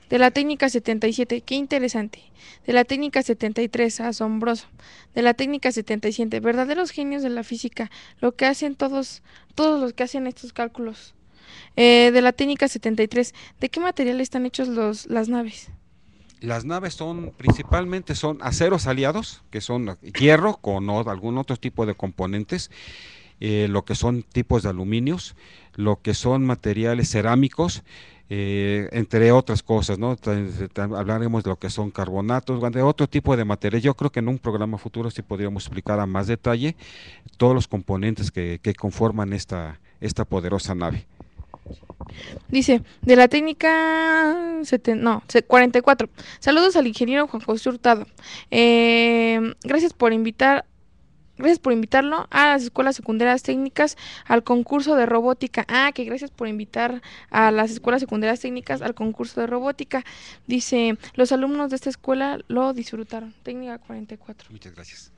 De la técnica 77, qué interesante. De la técnica 73, asombroso. De la técnica 77, verdaderos genios de la física, lo que hacen todos, todos los que hacen estos cálculos. Eh, de la técnica 73, ¿de qué material están hechos los, las naves? Las naves son principalmente son aceros aliados, que son hierro con algún otro tipo de componentes eh, lo que son tipos de aluminios, lo que son materiales cerámicos, eh, entre otras cosas, ¿no? Hablaremos de lo que son carbonatos, de otro tipo de materiales. Yo creo que en un programa futuro sí podríamos explicar a más detalle todos los componentes que, conforman esta, esta poderosa nave. Dice, de la técnica 70 no, 44. Saludos al ingeniero Juan José Hurtado. Eh, gracias por invitar Gracias por invitarlo a las escuelas secundarias técnicas al concurso de robótica. Ah, que gracias por invitar a las escuelas secundarias técnicas al concurso de robótica. Dice, los alumnos de esta escuela lo disfrutaron. Técnica 44. Muchas gracias.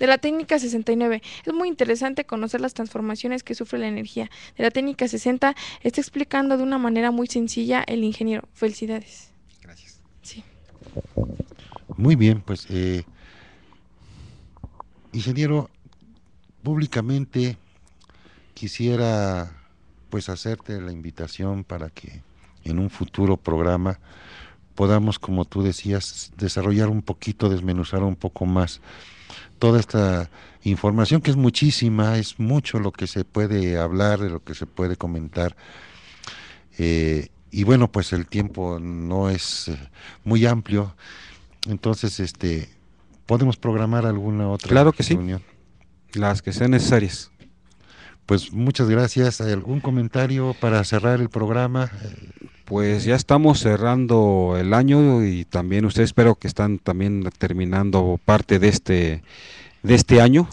De la técnica 69. Es muy interesante conocer las transformaciones que sufre la energía. De la técnica 60 está explicando de una manera muy sencilla el ingeniero. Felicidades. Gracias. Sí. Muy bien, pues eh, Ingeniero, públicamente quisiera pues hacerte la invitación para que en un futuro programa podamos, como tú decías, desarrollar un poquito, desmenuzar un poco más toda esta información que es muchísima, es mucho lo que se puede hablar, lo que se puede comentar. Eh, y bueno, pues el tiempo no es eh, muy amplio, entonces este podemos programar alguna otra claro que reunión. Sí. Las que sean necesarias. Pues muchas gracias. ¿Algún comentario para cerrar el programa? Pues ya estamos cerrando el año y también ustedes espero que están también terminando parte de este de este año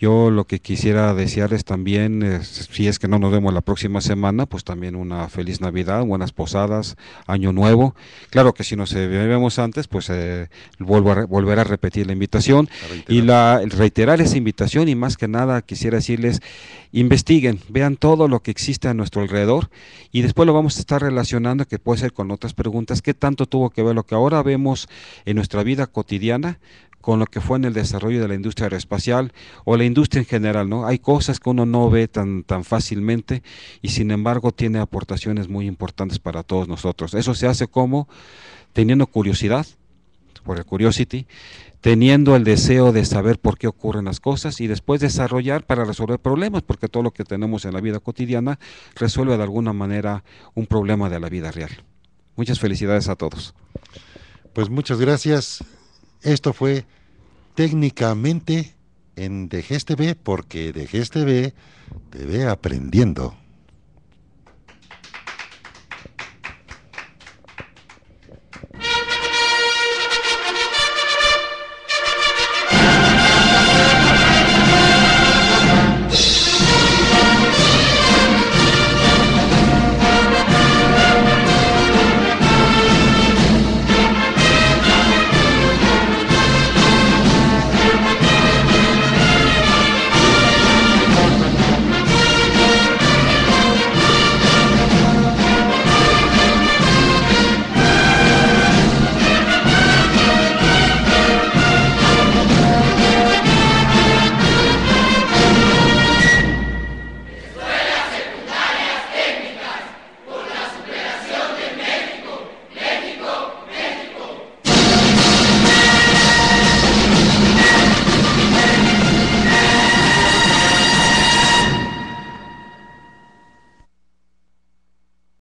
yo lo que quisiera desearles también, si es que no nos vemos la próxima semana, pues también una feliz Navidad, buenas posadas, año nuevo. Claro que si nos vemos antes, pues eh, vuelvo a volver a repetir la invitación y la, reiterar esa invitación y más que nada quisiera decirles, investiguen, vean todo lo que existe a nuestro alrededor y después lo vamos a estar relacionando, que puede ser con otras preguntas, qué tanto tuvo que ver lo que ahora vemos en nuestra vida cotidiana con lo que fue en el desarrollo de la industria aeroespacial o la industria en general, ¿no? Hay cosas que uno no ve tan, tan fácilmente y sin embargo tiene aportaciones muy importantes para todos nosotros. Eso se hace como teniendo curiosidad, por el curiosity, teniendo el deseo de saber por qué ocurren las cosas y después desarrollar para resolver problemas, porque todo lo que tenemos en la vida cotidiana resuelve de alguna manera un problema de la vida real. Muchas felicidades a todos. Pues muchas gracias. Esto fue técnicamente en DGSTV porque DGSTV te ve aprendiendo.